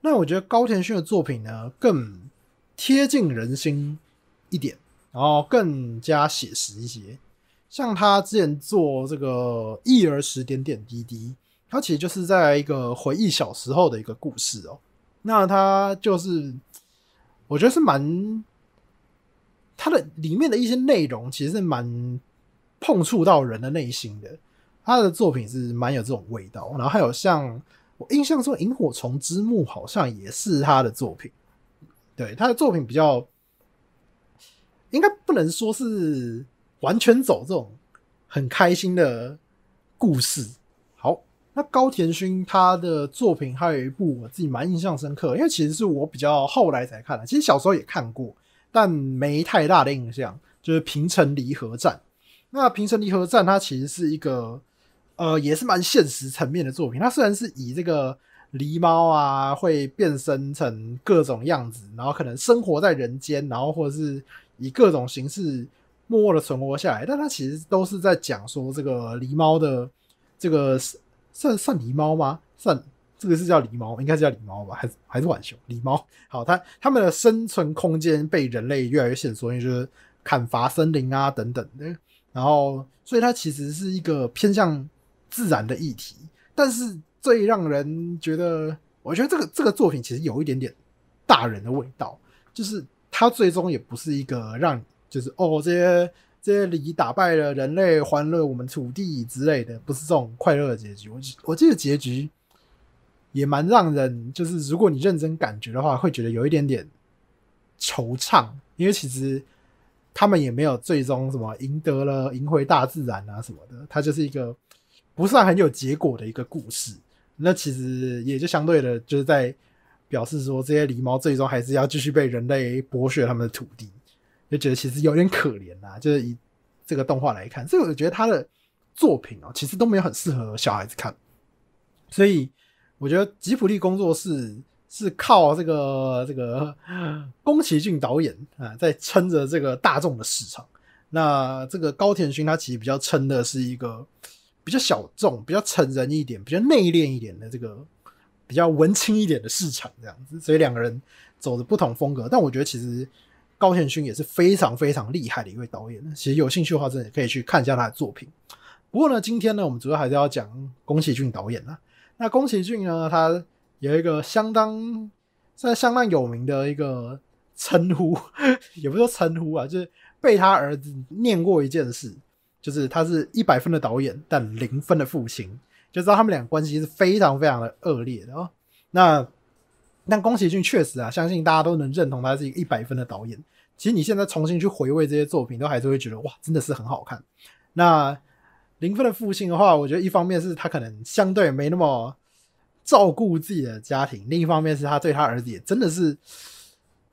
那我觉得高田勋的作品呢，更贴近人心一点，然后更加写实一些。像他之前做这个《一儿时点点滴滴》，他其实就是在一个回忆小时候的一个故事哦。那他就是。我觉得是蛮，他的里面的一些内容其实蛮碰触到人的内心的，他的作品是蛮有这种味道。然后还有像我印象中《萤火虫之墓》好像也是他的作品，对他的作品比较，应该不能说是完全走这种很开心的故事。那高田勋他的作品还有一部我自己蛮印象深刻，因为其实是我比较后来才看的，其实小时候也看过，但没太大的印象，就是《平成离合战》。那《平成离合战》它其实是一个，呃，也是蛮现实层面的作品。它虽然是以这个狸猫啊会变身成各种样子，然后可能生活在人间，然后或者是以各种形式默默的存活下来，但它其实都是在讲说这个狸猫的这个。算算狸猫吗？算这个是叫狸猫，应该是叫狸猫吧？还是还是浣熊？狸猫。好，它它们的生存空间被人类越来越限缩，因为就是砍伐森林啊等等。的。然后，所以它其实是一个偏向自然的议题。但是最让人觉得，我觉得这个这个作品其实有一点点大人的味道，就是它最终也不是一个让，就是哦这些。这些狸打败了人类，欢乐我们土地之类的，不是这种快乐的结局。我我记得结局也蛮让人，就是如果你认真感觉的话，会觉得有一点点惆怅，因为其实他们也没有最终什么赢得了，赢回大自然啊什么的。它就是一个不算很有结果的一个故事。那其实也就相对的，就是在表示说，这些狸猫最终还是要继续被人类剥削他们的土地。就觉得其实有点可怜呐，就是以这个动画来看，所以我觉得他的作品哦，其实都没有很适合小孩子看。所以我觉得吉普力工作室是靠这个这个宫崎骏导演啊，在撑着这个大众的市场。那这个高田勋他其实比较撑的是一个比较小众、比较成人一点、比较内敛一点的这个比较文青一点的市场这样子。所以两个人走的不同风格，但我觉得其实。高贤勋也是非常非常厉害的一位导演，其实有兴趣的话，真的可以去看一下他的作品。不过呢，今天呢，我们主要还是要讲宫崎骏导演了。那宫崎骏呢，他有一个相当在相当有名的一个称呼，也不说称呼啊，就是被他儿子念过一件事，就是他是一百分的导演，但零分的父亲，就知道他们俩关系是非常非常的恶劣的哦。那但宫崎骏确实啊，相信大家都能认同他是一个一百分的导演。其实你现在重新去回味这些作品，都还是会觉得哇，真的是很好看。那零分的父亲的话，我觉得一方面是他可能相对没那么照顾自己的家庭，另一方面是他对他儿子也真的是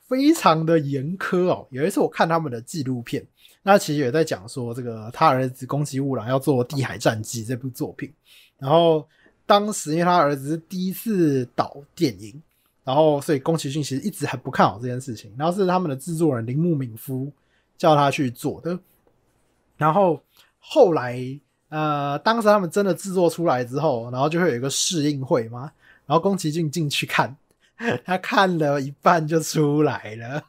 非常的严苛哦。有一次我看他们的纪录片，那其实也在讲说这个他儿子宫崎吾郎要做《地海战记》这部作品，然后当时因为他儿子是第一次导电影。然后，所以宫崎骏其实一直很不看好这件事情。然后是他们的制作人铃木敏夫叫他去做的。然后后来，呃，当时他们真的制作出来之后，然后就会有一个试映会嘛。然后宫崎骏进去看，他看了一半就出来了，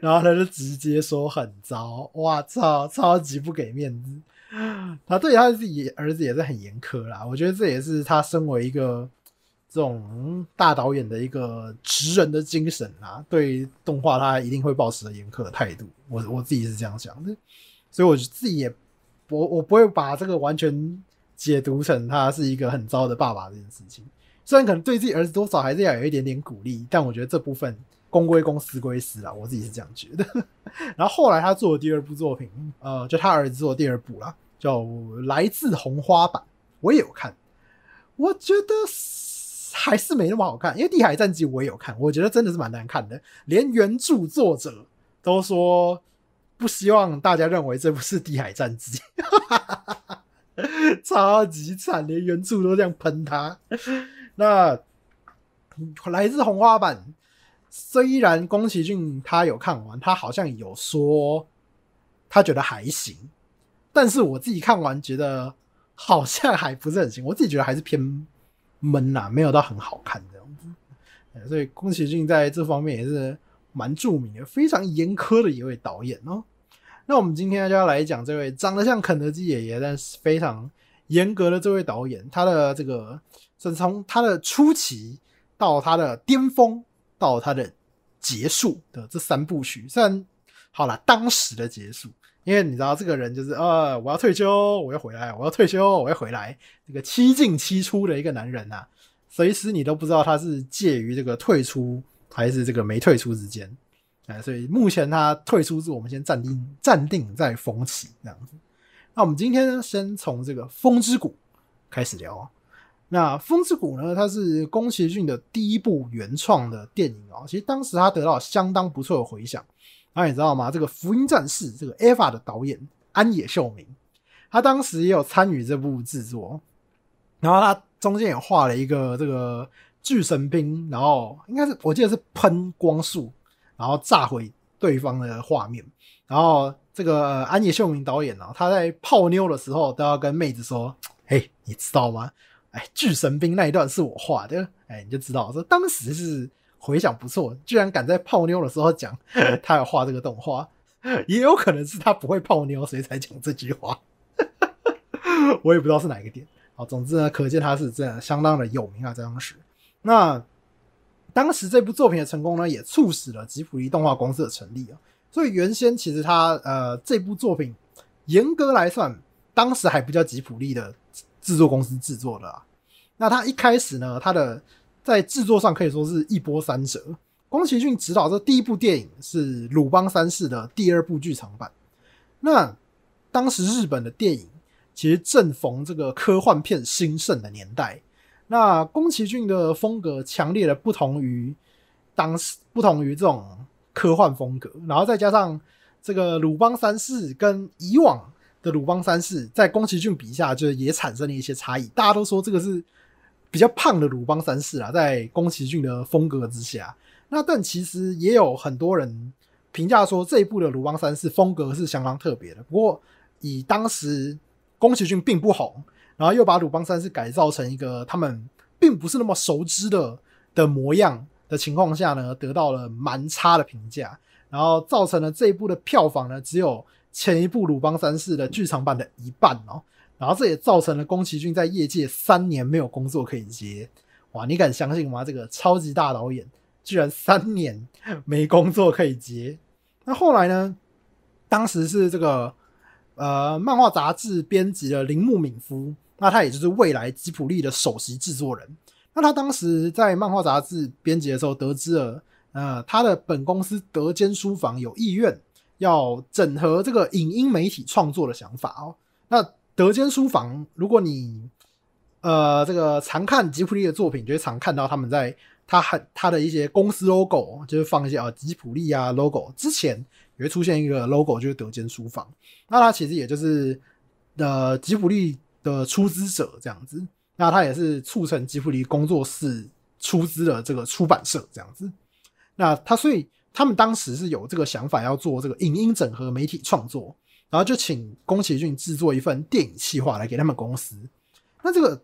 然后他就直接说很糟，哇操，超级不给面子。他对他自己儿子也是很严苛啦。我觉得这也是他身为一个。这种大导演的一个执人的精神啊，对动画他一定会保持着严苛的态度。我我自己是这样想，的，所以我自己也我我不会把这个完全解读成他是一个很糟的爸爸这件事情。虽然可能对自己儿子多少还是要有一点点鼓励，但我觉得这部分公归公，私归私啦，我自己是这样觉得。然后后来他做的第二部作品，呃，就他儿子做的第二部啦，叫《来自红花板》，我也有看，我觉得。还是没那么好看，因为《地海战记》我也有看，我觉得真的是蛮难看的。连原著作者都说不希望大家认为这不是《地海战记》，超级惨，连原著都这样喷他。那来自红花版，虽然宫崎骏他有看完，他好像有说他觉得还行，但是我自己看完觉得好像还不是很行，我自己觉得还是偏。闷呐，没有到很好看这样子，所以宫崎骏在这方面也是蛮著名的，非常严苛的一位导演哦。那我们今天就要来讲这位长得像肯德基爷爷，但是非常严格的这位导演，他的这个是从他的初期到他的巅峰到他的结束的这三部曲，虽然。好了，当时的结束，因为你知道这个人就是啊，我要退休，我要回来，我要退休，我要回来，这个七进七出的一个男人啊，随时你都不知道他是介于这个退出还是这个没退出之间，哎，所以目前他退出，我们先暂定，暂定再逢起这样子。那我们今天呢，先从这个《风之谷》开始聊。那《风之谷》呢，它是宫崎骏的第一部原创的电影啊，其实当时他得到相当不错的回响。那你知道吗？这个《福音战士》这个《e v a 的导演安野秀明，他当时也有参与这部制作。然后他中间也画了一个这个巨神兵，然后应该是我记得是喷光束，然后炸毁对方的画面。然后这个安野秀明导演呢，他在泡妞的时候都要跟妹子说：“嘿，你知道吗？哎，巨神兵那一段是我画的。”哎，你就知道说当时是。回想不错，居然敢在泡妞的时候讲 他要画这个动画，也有可能是他不会泡妞，所以才讲这句话。我也不知道是哪一个点。好，总之呢，可见他是真的相当的有名啊，在当时。那当时这部作品的成功呢，也促使了吉普力动画公司的成立啊。所以原先其实他呃这部作品严格来算，当时还不叫吉普力的制作公司制作的啊。那他一开始呢，他的。在制作上可以说是一波三折。宫崎骏执导这第一部电影是《鲁邦三世》的第二部剧场版。那当时日本的电影其实正逢这个科幻片兴盛的年代。那宫崎骏的风格强烈的不同于当时，不同于这种科幻风格。然后再加上这个《鲁邦三世》跟以往的《鲁邦三世》在宫崎骏笔下，就是也产生了一些差异。大家都说这个是。比较胖的鲁邦三世啊，在宫崎骏的风格之下，那但其实也有很多人评价说这一部的鲁邦三世风格是相当特别的。不过以当时宫崎骏并不红，然后又把鲁邦三世改造成一个他们并不是那么熟知的的模样的情况下呢，得到了蛮差的评价，然后造成了这一部的票房呢只有前一部鲁邦三世的剧场版的一半哦。然后这也造成了宫崎骏在业界三年没有工作可以接，哇！你敢相信吗？这个超级大导演居然三年没工作可以接。那后来呢？当时是这个呃漫画杂志编辑的铃木敏夫，那他也就是未来吉普力的首席制作人。那他当时在漫画杂志编辑的时候，得知了呃他的本公司德间书房有意愿要整合这个影音媒体创作的想法哦。那德间书房，如果你呃这个常看吉普力的作品，就会常看到他们在他很他的一些公司 logo，就是放一些啊吉普力啊 logo。之前也会出现一个 logo，就是德间书房。那它其实也就是呃吉普力的出资者这样子。那它也是促成吉普力工作室出资的这个出版社这样子。那它所以他们当时是有这个想法要做这个影音整合媒体创作。然后就请宫崎骏制作一份电影企划来给他们公司。那这个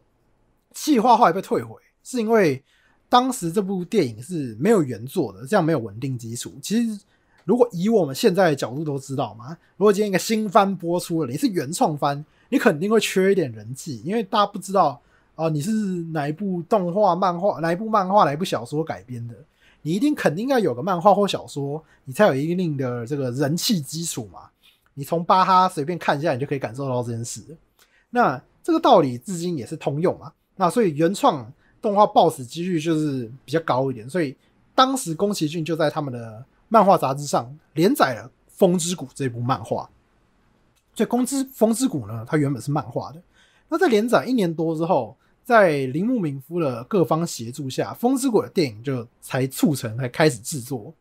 计划后来被退回，是因为当时这部电影是没有原作的，这样没有稳定基础。其实如果以我们现在的角度都知道嘛，如果今天一个新番播出了，你是原创番，你肯定会缺一点人气，因为大家不知道啊你是哪一部动画、漫画、哪一部漫画、哪一部小说改编的，你一定肯定要有个漫画或小说，你才有一定的这个人气基础嘛。你从巴哈随便看一下，你就可以感受到这件事。那这个道理至今也是通用嘛？那所以原创动画爆死几率就是比较高一点。所以当时宫崎骏就在他们的漫画杂志上连载了《风之谷》这部漫画。所以《公之风之谷》呢，它原本是漫画的。那在连载一年多之后，在铃木敏夫的各方协助下，《风之谷》的电影就才促成，才开始制作。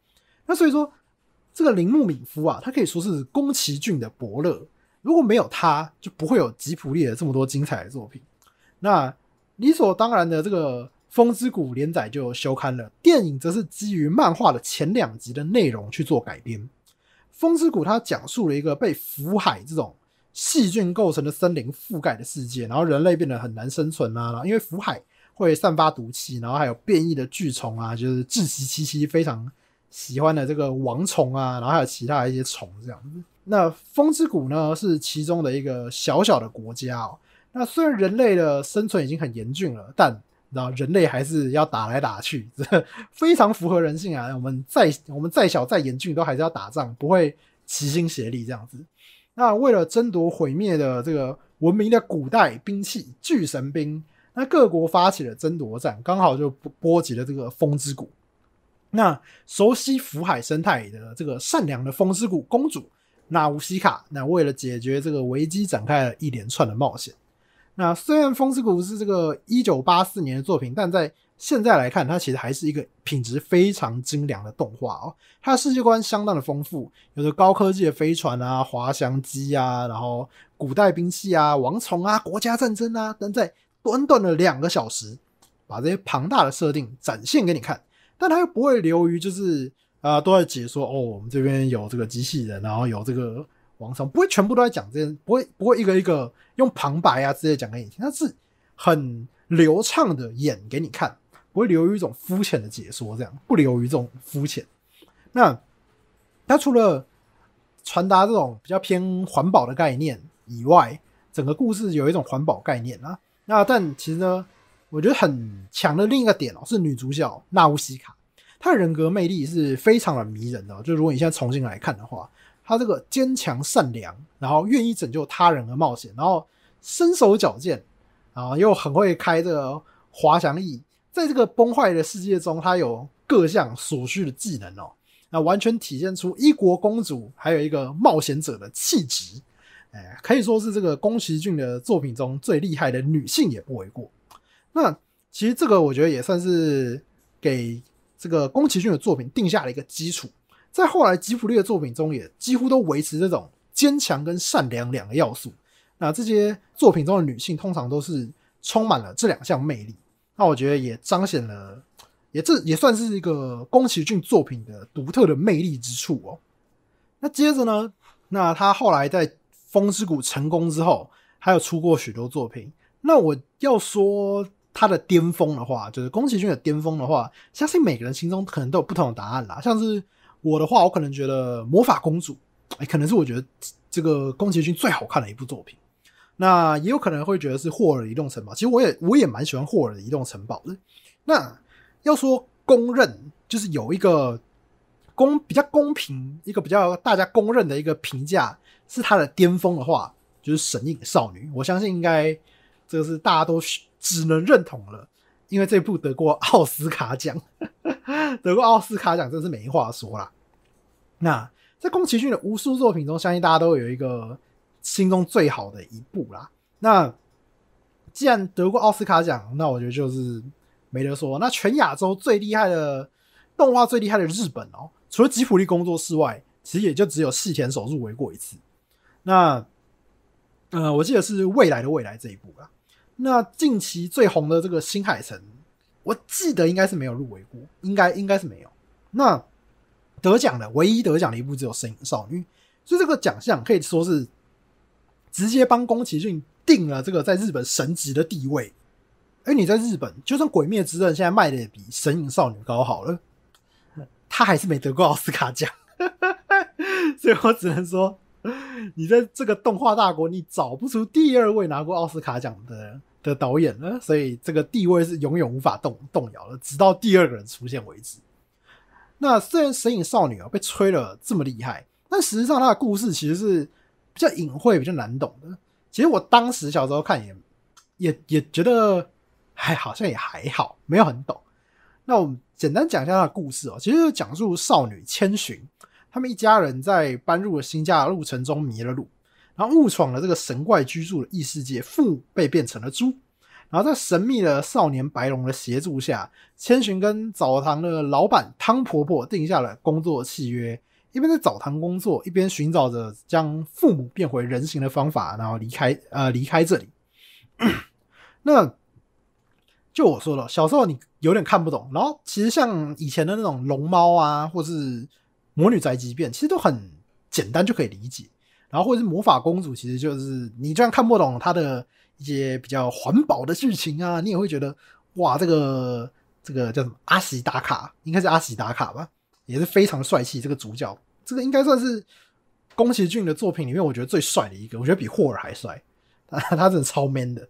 那所以说。这个铃木敏夫啊，他可以说是宫崎骏的伯乐，如果没有他就不会有吉普力的这么多精彩的作品。那理所当然的，这个《风之谷》连载就休刊了。电影则是基于漫画的前两集的内容去做改编。《风之谷》它讲述了一个被浮海这种细菌构成的森林覆盖的世界，然后人类变得很难生存啊，因为浮海会散发毒气，然后还有变异的巨虫啊，就是窒息气息非常。喜欢的这个王虫啊，然后还有其他一些虫这样子。那风之谷呢，是其中的一个小小的国家。哦。那虽然人类的生存已经很严峻了，但然后人类还是要打来打去，这 非常符合人性啊。我们再我们再小再严峻，都还是要打仗，不会齐心协力这样子。那为了争夺毁灭的这个文明的古代兵器巨神兵，那各国发起了争夺战，刚好就波及了这个风之谷。那熟悉福海生态的这个善良的风之谷公主那乌希卡，那为了解决这个危机，展开了一连串的冒险。那虽然《风之谷》是这个一九八四年的作品，但在现在来看，它其实还是一个品质非常精良的动画哦。它的世界观相当的丰富，有着高科技的飞船啊、滑翔机啊，然后古代兵器啊、王虫啊、国家战争啊，能在短短的两个小时把这些庞大的设定展现给你看。但他又不会流于就是啊，都在解说哦，我们这边有这个机器人，然后有这个王上，不会全部都在讲这些，不会不会一个一个用旁白啊之类讲给你听，他是很流畅的演给你看，不会流于一种肤浅的解说，这样不流于这种肤浅。那他除了传达这种比较偏环保的概念以外，整个故事有一种环保概念啊，那但其实呢。我觉得很强的另一个点哦，是女主角纳乌西卡，她的人格魅力是非常的迷人的。就如果你现在重新来看的话，她这个坚强善良，然后愿意拯救他人而冒险，然后身手矫健，然后又很会开这个滑翔翼，在这个崩坏的世界中，她有各项所需的技能哦，那完全体现出一国公主，还有一个冒险者的气质。哎，可以说是这个宫崎骏的作品中最厉害的女性也不为过。那其实这个我觉得也算是给这个宫崎骏的作品定下了一个基础，在后来吉卜力的作品中也几乎都维持这种坚强跟善良两个要素。那这些作品中的女性通常都是充满了这两项魅力。那我觉得也彰显了，也这也算是一个宫崎骏作品的独特的魅力之处哦。那接着呢，那他后来在《风之谷》成功之后，还有出过许多作品。那我要说。他的巅峰的话，就是宫崎骏的巅峰的话，相信每个人心中可能都有不同的答案啦。像是我的话，我可能觉得《魔法公主》哎，可能是我觉得这个宫崎骏最好看的一部作品。那也有可能会觉得是《霍尔移动城堡》，其实我也我也蛮喜欢《霍尔移动城堡》的。那要说公认，就是有一个公比较公平、一个比较大家公认的一个评价是他的巅峰的话，就是《神隐少女》。我相信应该这个是大家都。只能认同了，因为这部得过奥斯卡奖，得过奥斯卡奖真是没话说啦。那在宫崎骏的无数作品中，相信大家都有一个心中最好的一部啦。那既然得过奥斯卡奖，那我觉得就是没得说。那全亚洲最厉害的动画，最厉害的日本哦，除了吉卜力工作室外，其实也就只有细田守入围过一次。那，呃，我记得是未来的未来这一部啦。那近期最红的这个新海诚，我记得应该是没有入围过，应该应该是没有。那得奖的唯一得奖的一部只有《神影少女》，所以这个奖项可以说是直接帮宫崎骏定了这个在日本神级的地位。哎，你在日本就算《鬼灭之刃》现在卖的也比《神影少女》高好了，他还是没得过奥斯卡奖，所以我只能说。你在这个动画大国，你找不出第二位拿过奥斯卡奖的的导演呢，所以这个地位是永远无法动动摇的，直到第二个人出现为止。那虽然《神隐少女》啊被吹了这么厉害，但实际上它的故事其实是比较隐晦、比较难懂的。其实我当时小时候看也也也觉得还好像也还好，没有很懂。那我们简单讲一下它的故事哦，其实就讲述少女千寻。他们一家人在搬入了新家的路程中迷了路，然后误闯了这个神怪居住的异世界，父母被变成了猪。然后在神秘的少年白龙的协助下，千寻跟澡堂的老板汤婆婆定下了工作契约，一边在澡堂工作，一边寻找着将父母变回人形的方法，然后离开呃离开这里。那就我说了，小时候你有点看不懂，然后其实像以前的那种龙猫啊，或是。魔女宅急便其实都很简单就可以理解，然后或者是魔法公主，其实就是你就算看不懂它的一些比较环保的剧情啊，你也会觉得哇，这个这个叫什么阿喜打卡，应该是阿喜打卡吧，也是非常帅气这个主角，这个应该算是宫崎骏的作品里面我觉得最帅的一个，我觉得比霍尔还帅他他真的超 man 的。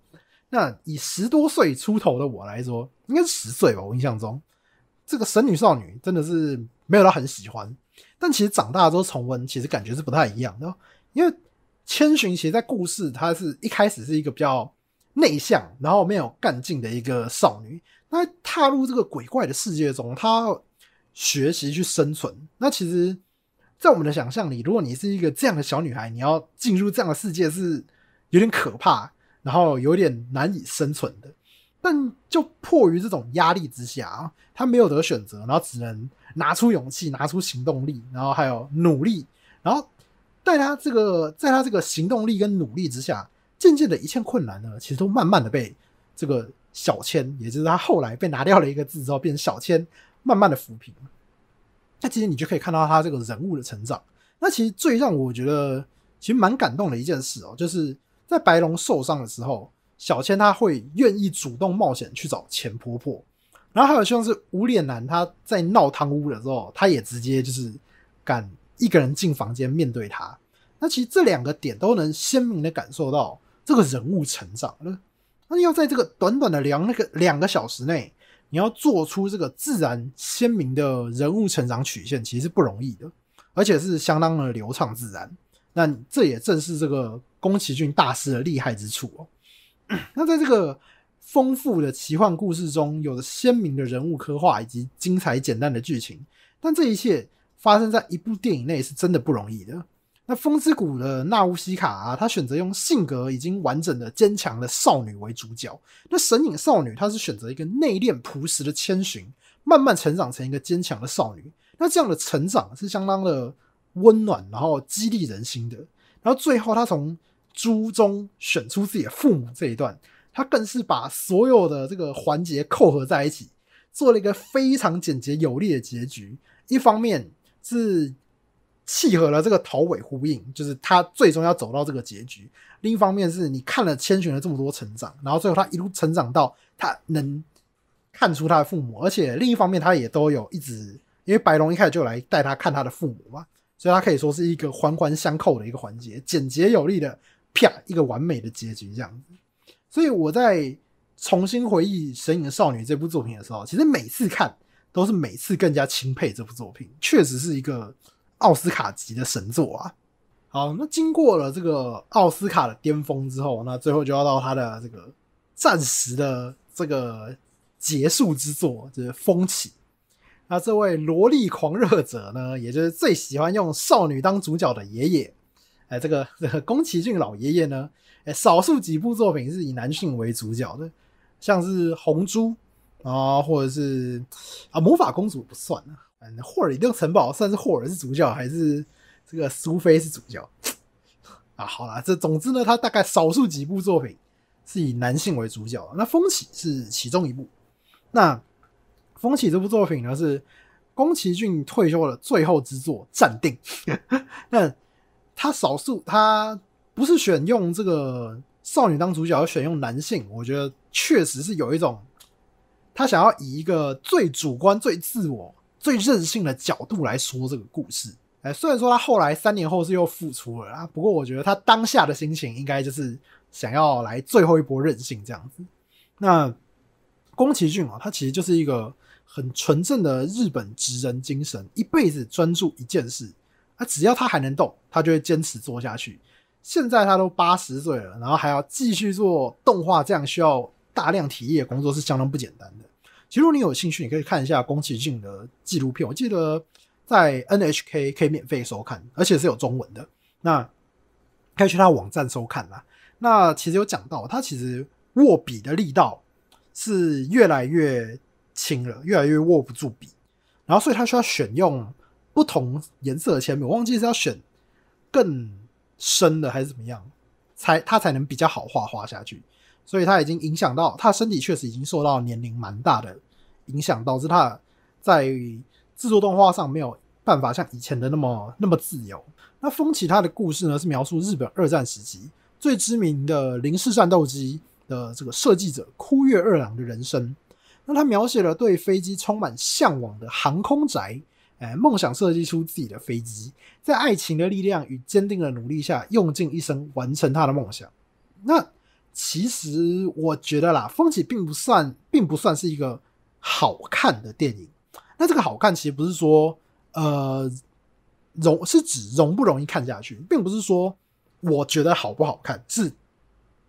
那以十多岁出头的我来说，应该是十岁吧，我印象中这个神女少女真的是没有到很喜欢。但其实长大之后重温，其实感觉是不太一样。的。因为千寻，其实，在故事，她是一开始是一个比较内向，然后没有干劲的一个少女。那踏入这个鬼怪的世界中，她学习去生存。那其实，在我们的想象里，如果你是一个这样的小女孩，你要进入这样的世界，是有点可怕，然后有点难以生存的。但就迫于这种压力之下，她没有得选择，然后只能。拿出勇气，拿出行动力，然后还有努力，然后在他这个，在他这个行动力跟努力之下，渐渐的一切困难呢，其实都慢慢的被这个小千，也就是他后来被拿掉了一个字之后变成小千，慢慢的抚平。那其实你就可以看到他这个人物的成长。那其实最让我觉得其实蛮感动的一件事哦，就是在白龙受伤的时候，小千他会愿意主动冒险去找钱婆婆。然后还有像是无脸男，他在闹贪屋的时候，他也直接就是敢一个人进房间面对他。那其实这两个点都能鲜明的感受到这个人物成长了。那要在这个短短的两那个两个小时内，你要做出这个自然鲜明的人物成长曲线，其实是不容易的，而且是相当的流畅自然。那这也正是这个宫崎骏大师的厉害之处哦。那在这个。丰富的奇幻故事中，有着鲜明的人物刻画以及精彩简单的剧情，但这一切发生在一部电影内是真的不容易的。那《风之谷》的《纳乌西卡》啊，她选择用性格已经完整的坚强的少女为主角；那《神隐少女》她是选择一个内敛朴实的千寻，慢慢成长成一个坚强的少女。那这样的成长是相当的温暖，然后激励人心的。然后最后，她从猪中选出自己的父母这一段。他更是把所有的这个环节扣合在一起，做了一个非常简洁有力的结局。一方面是契合了这个头尾呼应，就是他最终要走到这个结局；另一方面是你看了千寻的这么多成长，然后最后他一路成长到他能看出他的父母，而且另一方面他也都有一直，因为白龙一开始就来带他看他的父母嘛，所以他可以说是一个环环相扣的一个环节，简洁有力的啪一个完美的结局，这样。所以我在重新回忆《神隐的少女》这部作品的时候，其实每次看都是每次更加钦佩这部作品，确实是一个奥斯卡级的神作啊！好，那经过了这个奥斯卡的巅峰之后，那最后就要到他的这个暂时的这个结束之作，就是《风起》。那这位萝莉狂热者呢，也就是最喜欢用少女当主角的爷爷，哎，这个宫崎骏老爷爷呢？哎，少数几部作品是以男性为主角的，像是《红猪》啊，或者是啊，《魔法公主》不算啊，嗯，《霍尔的城堡》算是霍尔是主角，还是这个苏菲是主角？啊，好了，这总之呢，他大概少数几部作品是以男性为主角。那《风起》是其中一部。那《风起》这部作品呢，是宫崎骏退休的最后之作，暂定。那他少数他。不是选用这个少女当主角，而选用男性，我觉得确实是有一种他想要以一个最主观、最自我、最任性的角度来说这个故事。哎，虽然说他后来三年后是又复出了啊，不过我觉得他当下的心情应该就是想要来最后一波任性这样子。那宫崎骏啊，他其实就是一个很纯正的日本职人精神，一辈子专注一件事，啊，只要他还能动，他就会坚持做下去。现在他都八十岁了，然后还要继续做动画，这样需要大量体力的工作是相当不简单的。如果你有兴趣，你可以看一下宫崎骏的纪录片，我记得在 NHK 可以免费收看，而且是有中文的。那可以去他网站收看啦。那其实有讲到，他其实握笔的力道是越来越轻了，越来越握不住笔，然后所以他需要选用不同颜色的铅笔，我忘记是要选更。生的还是怎么样，才他才能比较好画画下去，所以他已经影响到他身体，确实已经受到年龄蛮大的影响，导致他在制作动画上没有办法像以前的那么那么自由。那《风起》他的故事呢，是描述日本二战时期最知名的零式战斗机的这个设计者哭月二郎的人生。那他描写了对飞机充满向往的航空宅。哎，梦想设计出自己的飞机，在爱情的力量与坚定的努力下，用尽一生完成他的梦想。那其实我觉得啦，《风起》并不算，并不算是一个好看的电影。那这个好看，其实不是说，呃，容是指容不容易看下去，并不是说我觉得好不好看，是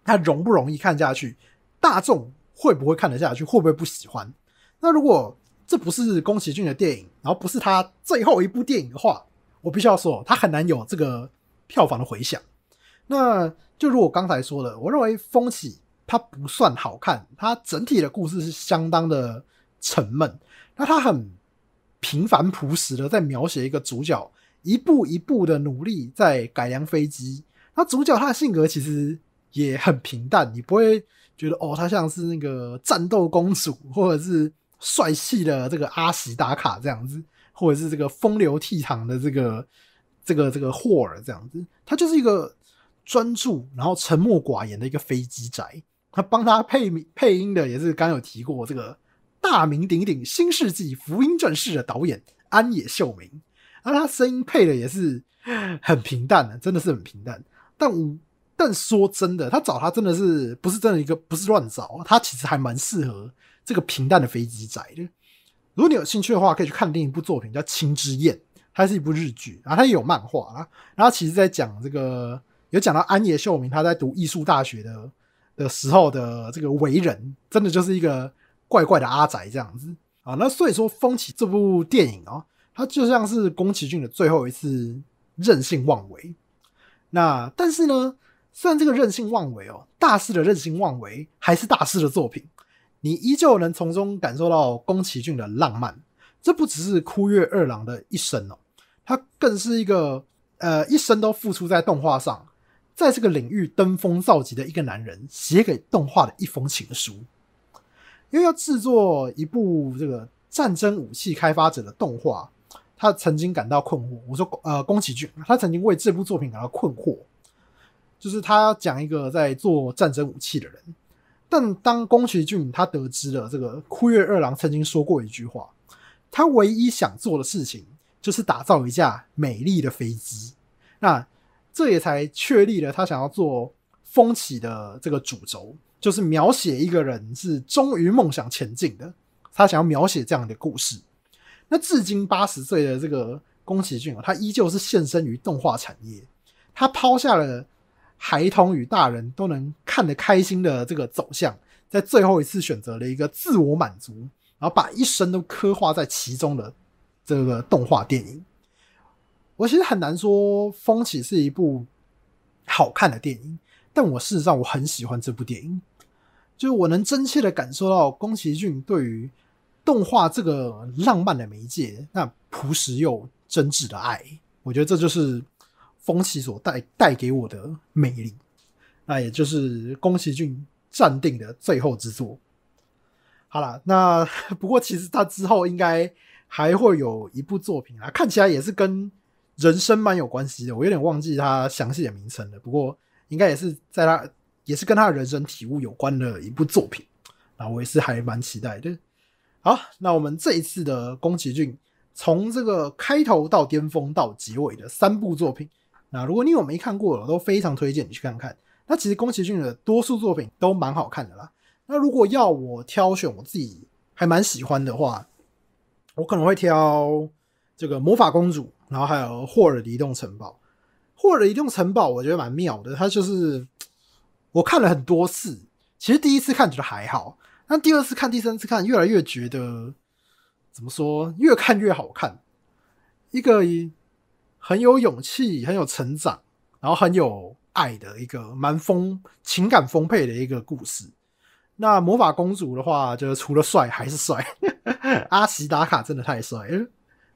它容不容易看下去，大众会不会看得下去，会不会不喜欢？那如果。这不是宫崎骏的电影，然后不是他最后一部电影的话，我必须要说，他很难有这个票房的回响。那就如我刚才说的，我认为《风起》它不算好看，它整体的故事是相当的沉闷。那它很平凡朴实的在描写一个主角一步一步的努力在改良飞机。那主角他的性格其实也很平淡，你不会觉得哦，他像是那个战斗公主或者是。帅气的这个阿喜打卡这样子，或者是这个风流倜傥的这个这个这个霍尔这样子，他就是一个专注然后沉默寡言的一个飞机宅。他帮他配配音的也是刚有提过这个大名鼎鼎新世纪福音战士的导演安野秀明，而他声音配的也是很平淡的，真的是很平淡。但但说真的，他找他真的是不是真的一个不是乱找，他其实还蛮适合。这个平淡的飞机仔。就如果你有兴趣的话，可以去看另一部作品叫《青之焰》，它是一部日剧，然后它也有漫画啦。然后其实在讲这个，有讲到安野秀明他在读艺术大学的的时候的这个为人，真的就是一个怪怪的阿宅这样子。啊。那所以说《风起》这部电影哦，它就像是宫崎骏的最后一次任性妄为。那但是呢，虽然这个任性妄为哦，大师的任性妄为还是大师的作品。你依旧能从中感受到宫崎骏的浪漫，这不只是枯月二郎的一生哦，他更是一个呃一生都付出在动画上，在这个领域登峰造极的一个男人写给动画的一封情书。因为要制作一部这个战争武器开发者的动画，他曾经感到困惑。我说呃，宫崎骏，他曾经为这部作品感到困惑，就是他要讲一个在做战争武器的人。但当宫崎骏他得知了这个枯月二郎曾经说过一句话，他唯一想做的事情就是打造一架美丽的飞机。那这也才确立了他想要做风起的这个主轴，就是描写一个人是忠于梦想前进的。他想要描写这样的故事。那至今八十岁的这个宫崎骏啊，他依旧是献身于动画产业，他抛下了。孩童与大人都能看得开心的这个走向，在最后一次选择了一个自我满足，然后把一生都刻画在其中的这个动画电影，我其实很难说《风起》是一部好看的电影，但我事实上我很喜欢这部电影，就是我能真切的感受到宫崎骏对于动画这个浪漫的媒介那朴实又真挚的爱，我觉得这就是。风气所带带给我的魅力，那也就是宫崎骏暂定的最后之作。好了，那 不过其实他之后应该还会有一部作品啊，看起来也是跟人生蛮有关系的。我有点忘记他详细的名称了，不过应该也是在他也是跟他的人生体悟有关的一部作品。那我也是还蛮期待的。好，那我们这一次的宫崎骏，从这个开头到巅峰到结尾的三部作品。那如果你有没看过，我都非常推荐你去看看。那其实宫崎骏的多数作品都蛮好看的啦。那如果要我挑选我自己还蛮喜欢的话，我可能会挑这个魔法公主，然后还有霍尔的移动城堡。霍尔的移动城堡我觉得蛮妙的，它就是我看了很多次，其实第一次看觉得还好，那第二次看、第三次看，越来越觉得怎么说，越看越好看。一个。很有勇气，很有成长，然后很有爱的一个蛮丰情感丰沛的一个故事。那魔法公主的话，就是除了帅还是帅，阿奇达卡真的太帅，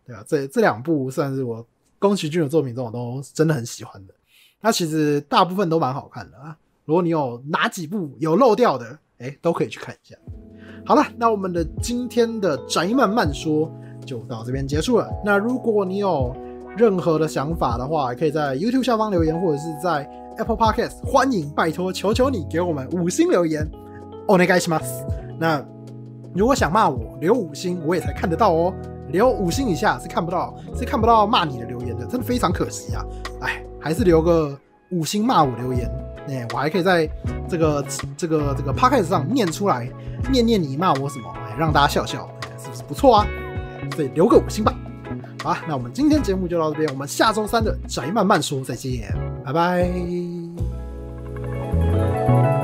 对吧？这这两部算是我宫崎骏的作品中，我都真的很喜欢的。那其实大部分都蛮好看的啊。如果你有哪几部有漏掉的，哎，都可以去看一下。好了，那我们的今天的宅漫漫说就到这边结束了。那如果你有任何的想法的话，也可以在 YouTube 下方留言，或者是在 Apple Podcasts。欢迎，拜托，求求你给我们五星留言。Oh, ne g u s mas。那如果想骂我，留五星我也才看得到哦。留五星以下是看不到，是看不到骂你的留言的，真的非常可惜啊。哎，还是留个五星骂我留言。哎，我还可以在这个这个这个 Podcast 上念出来，念念你骂我什么，哎，让大家笑笑，是不是不错啊？所以留个五星吧。好，那我们今天节目就到这边，我们下周三的宅漫漫说再见，拜拜。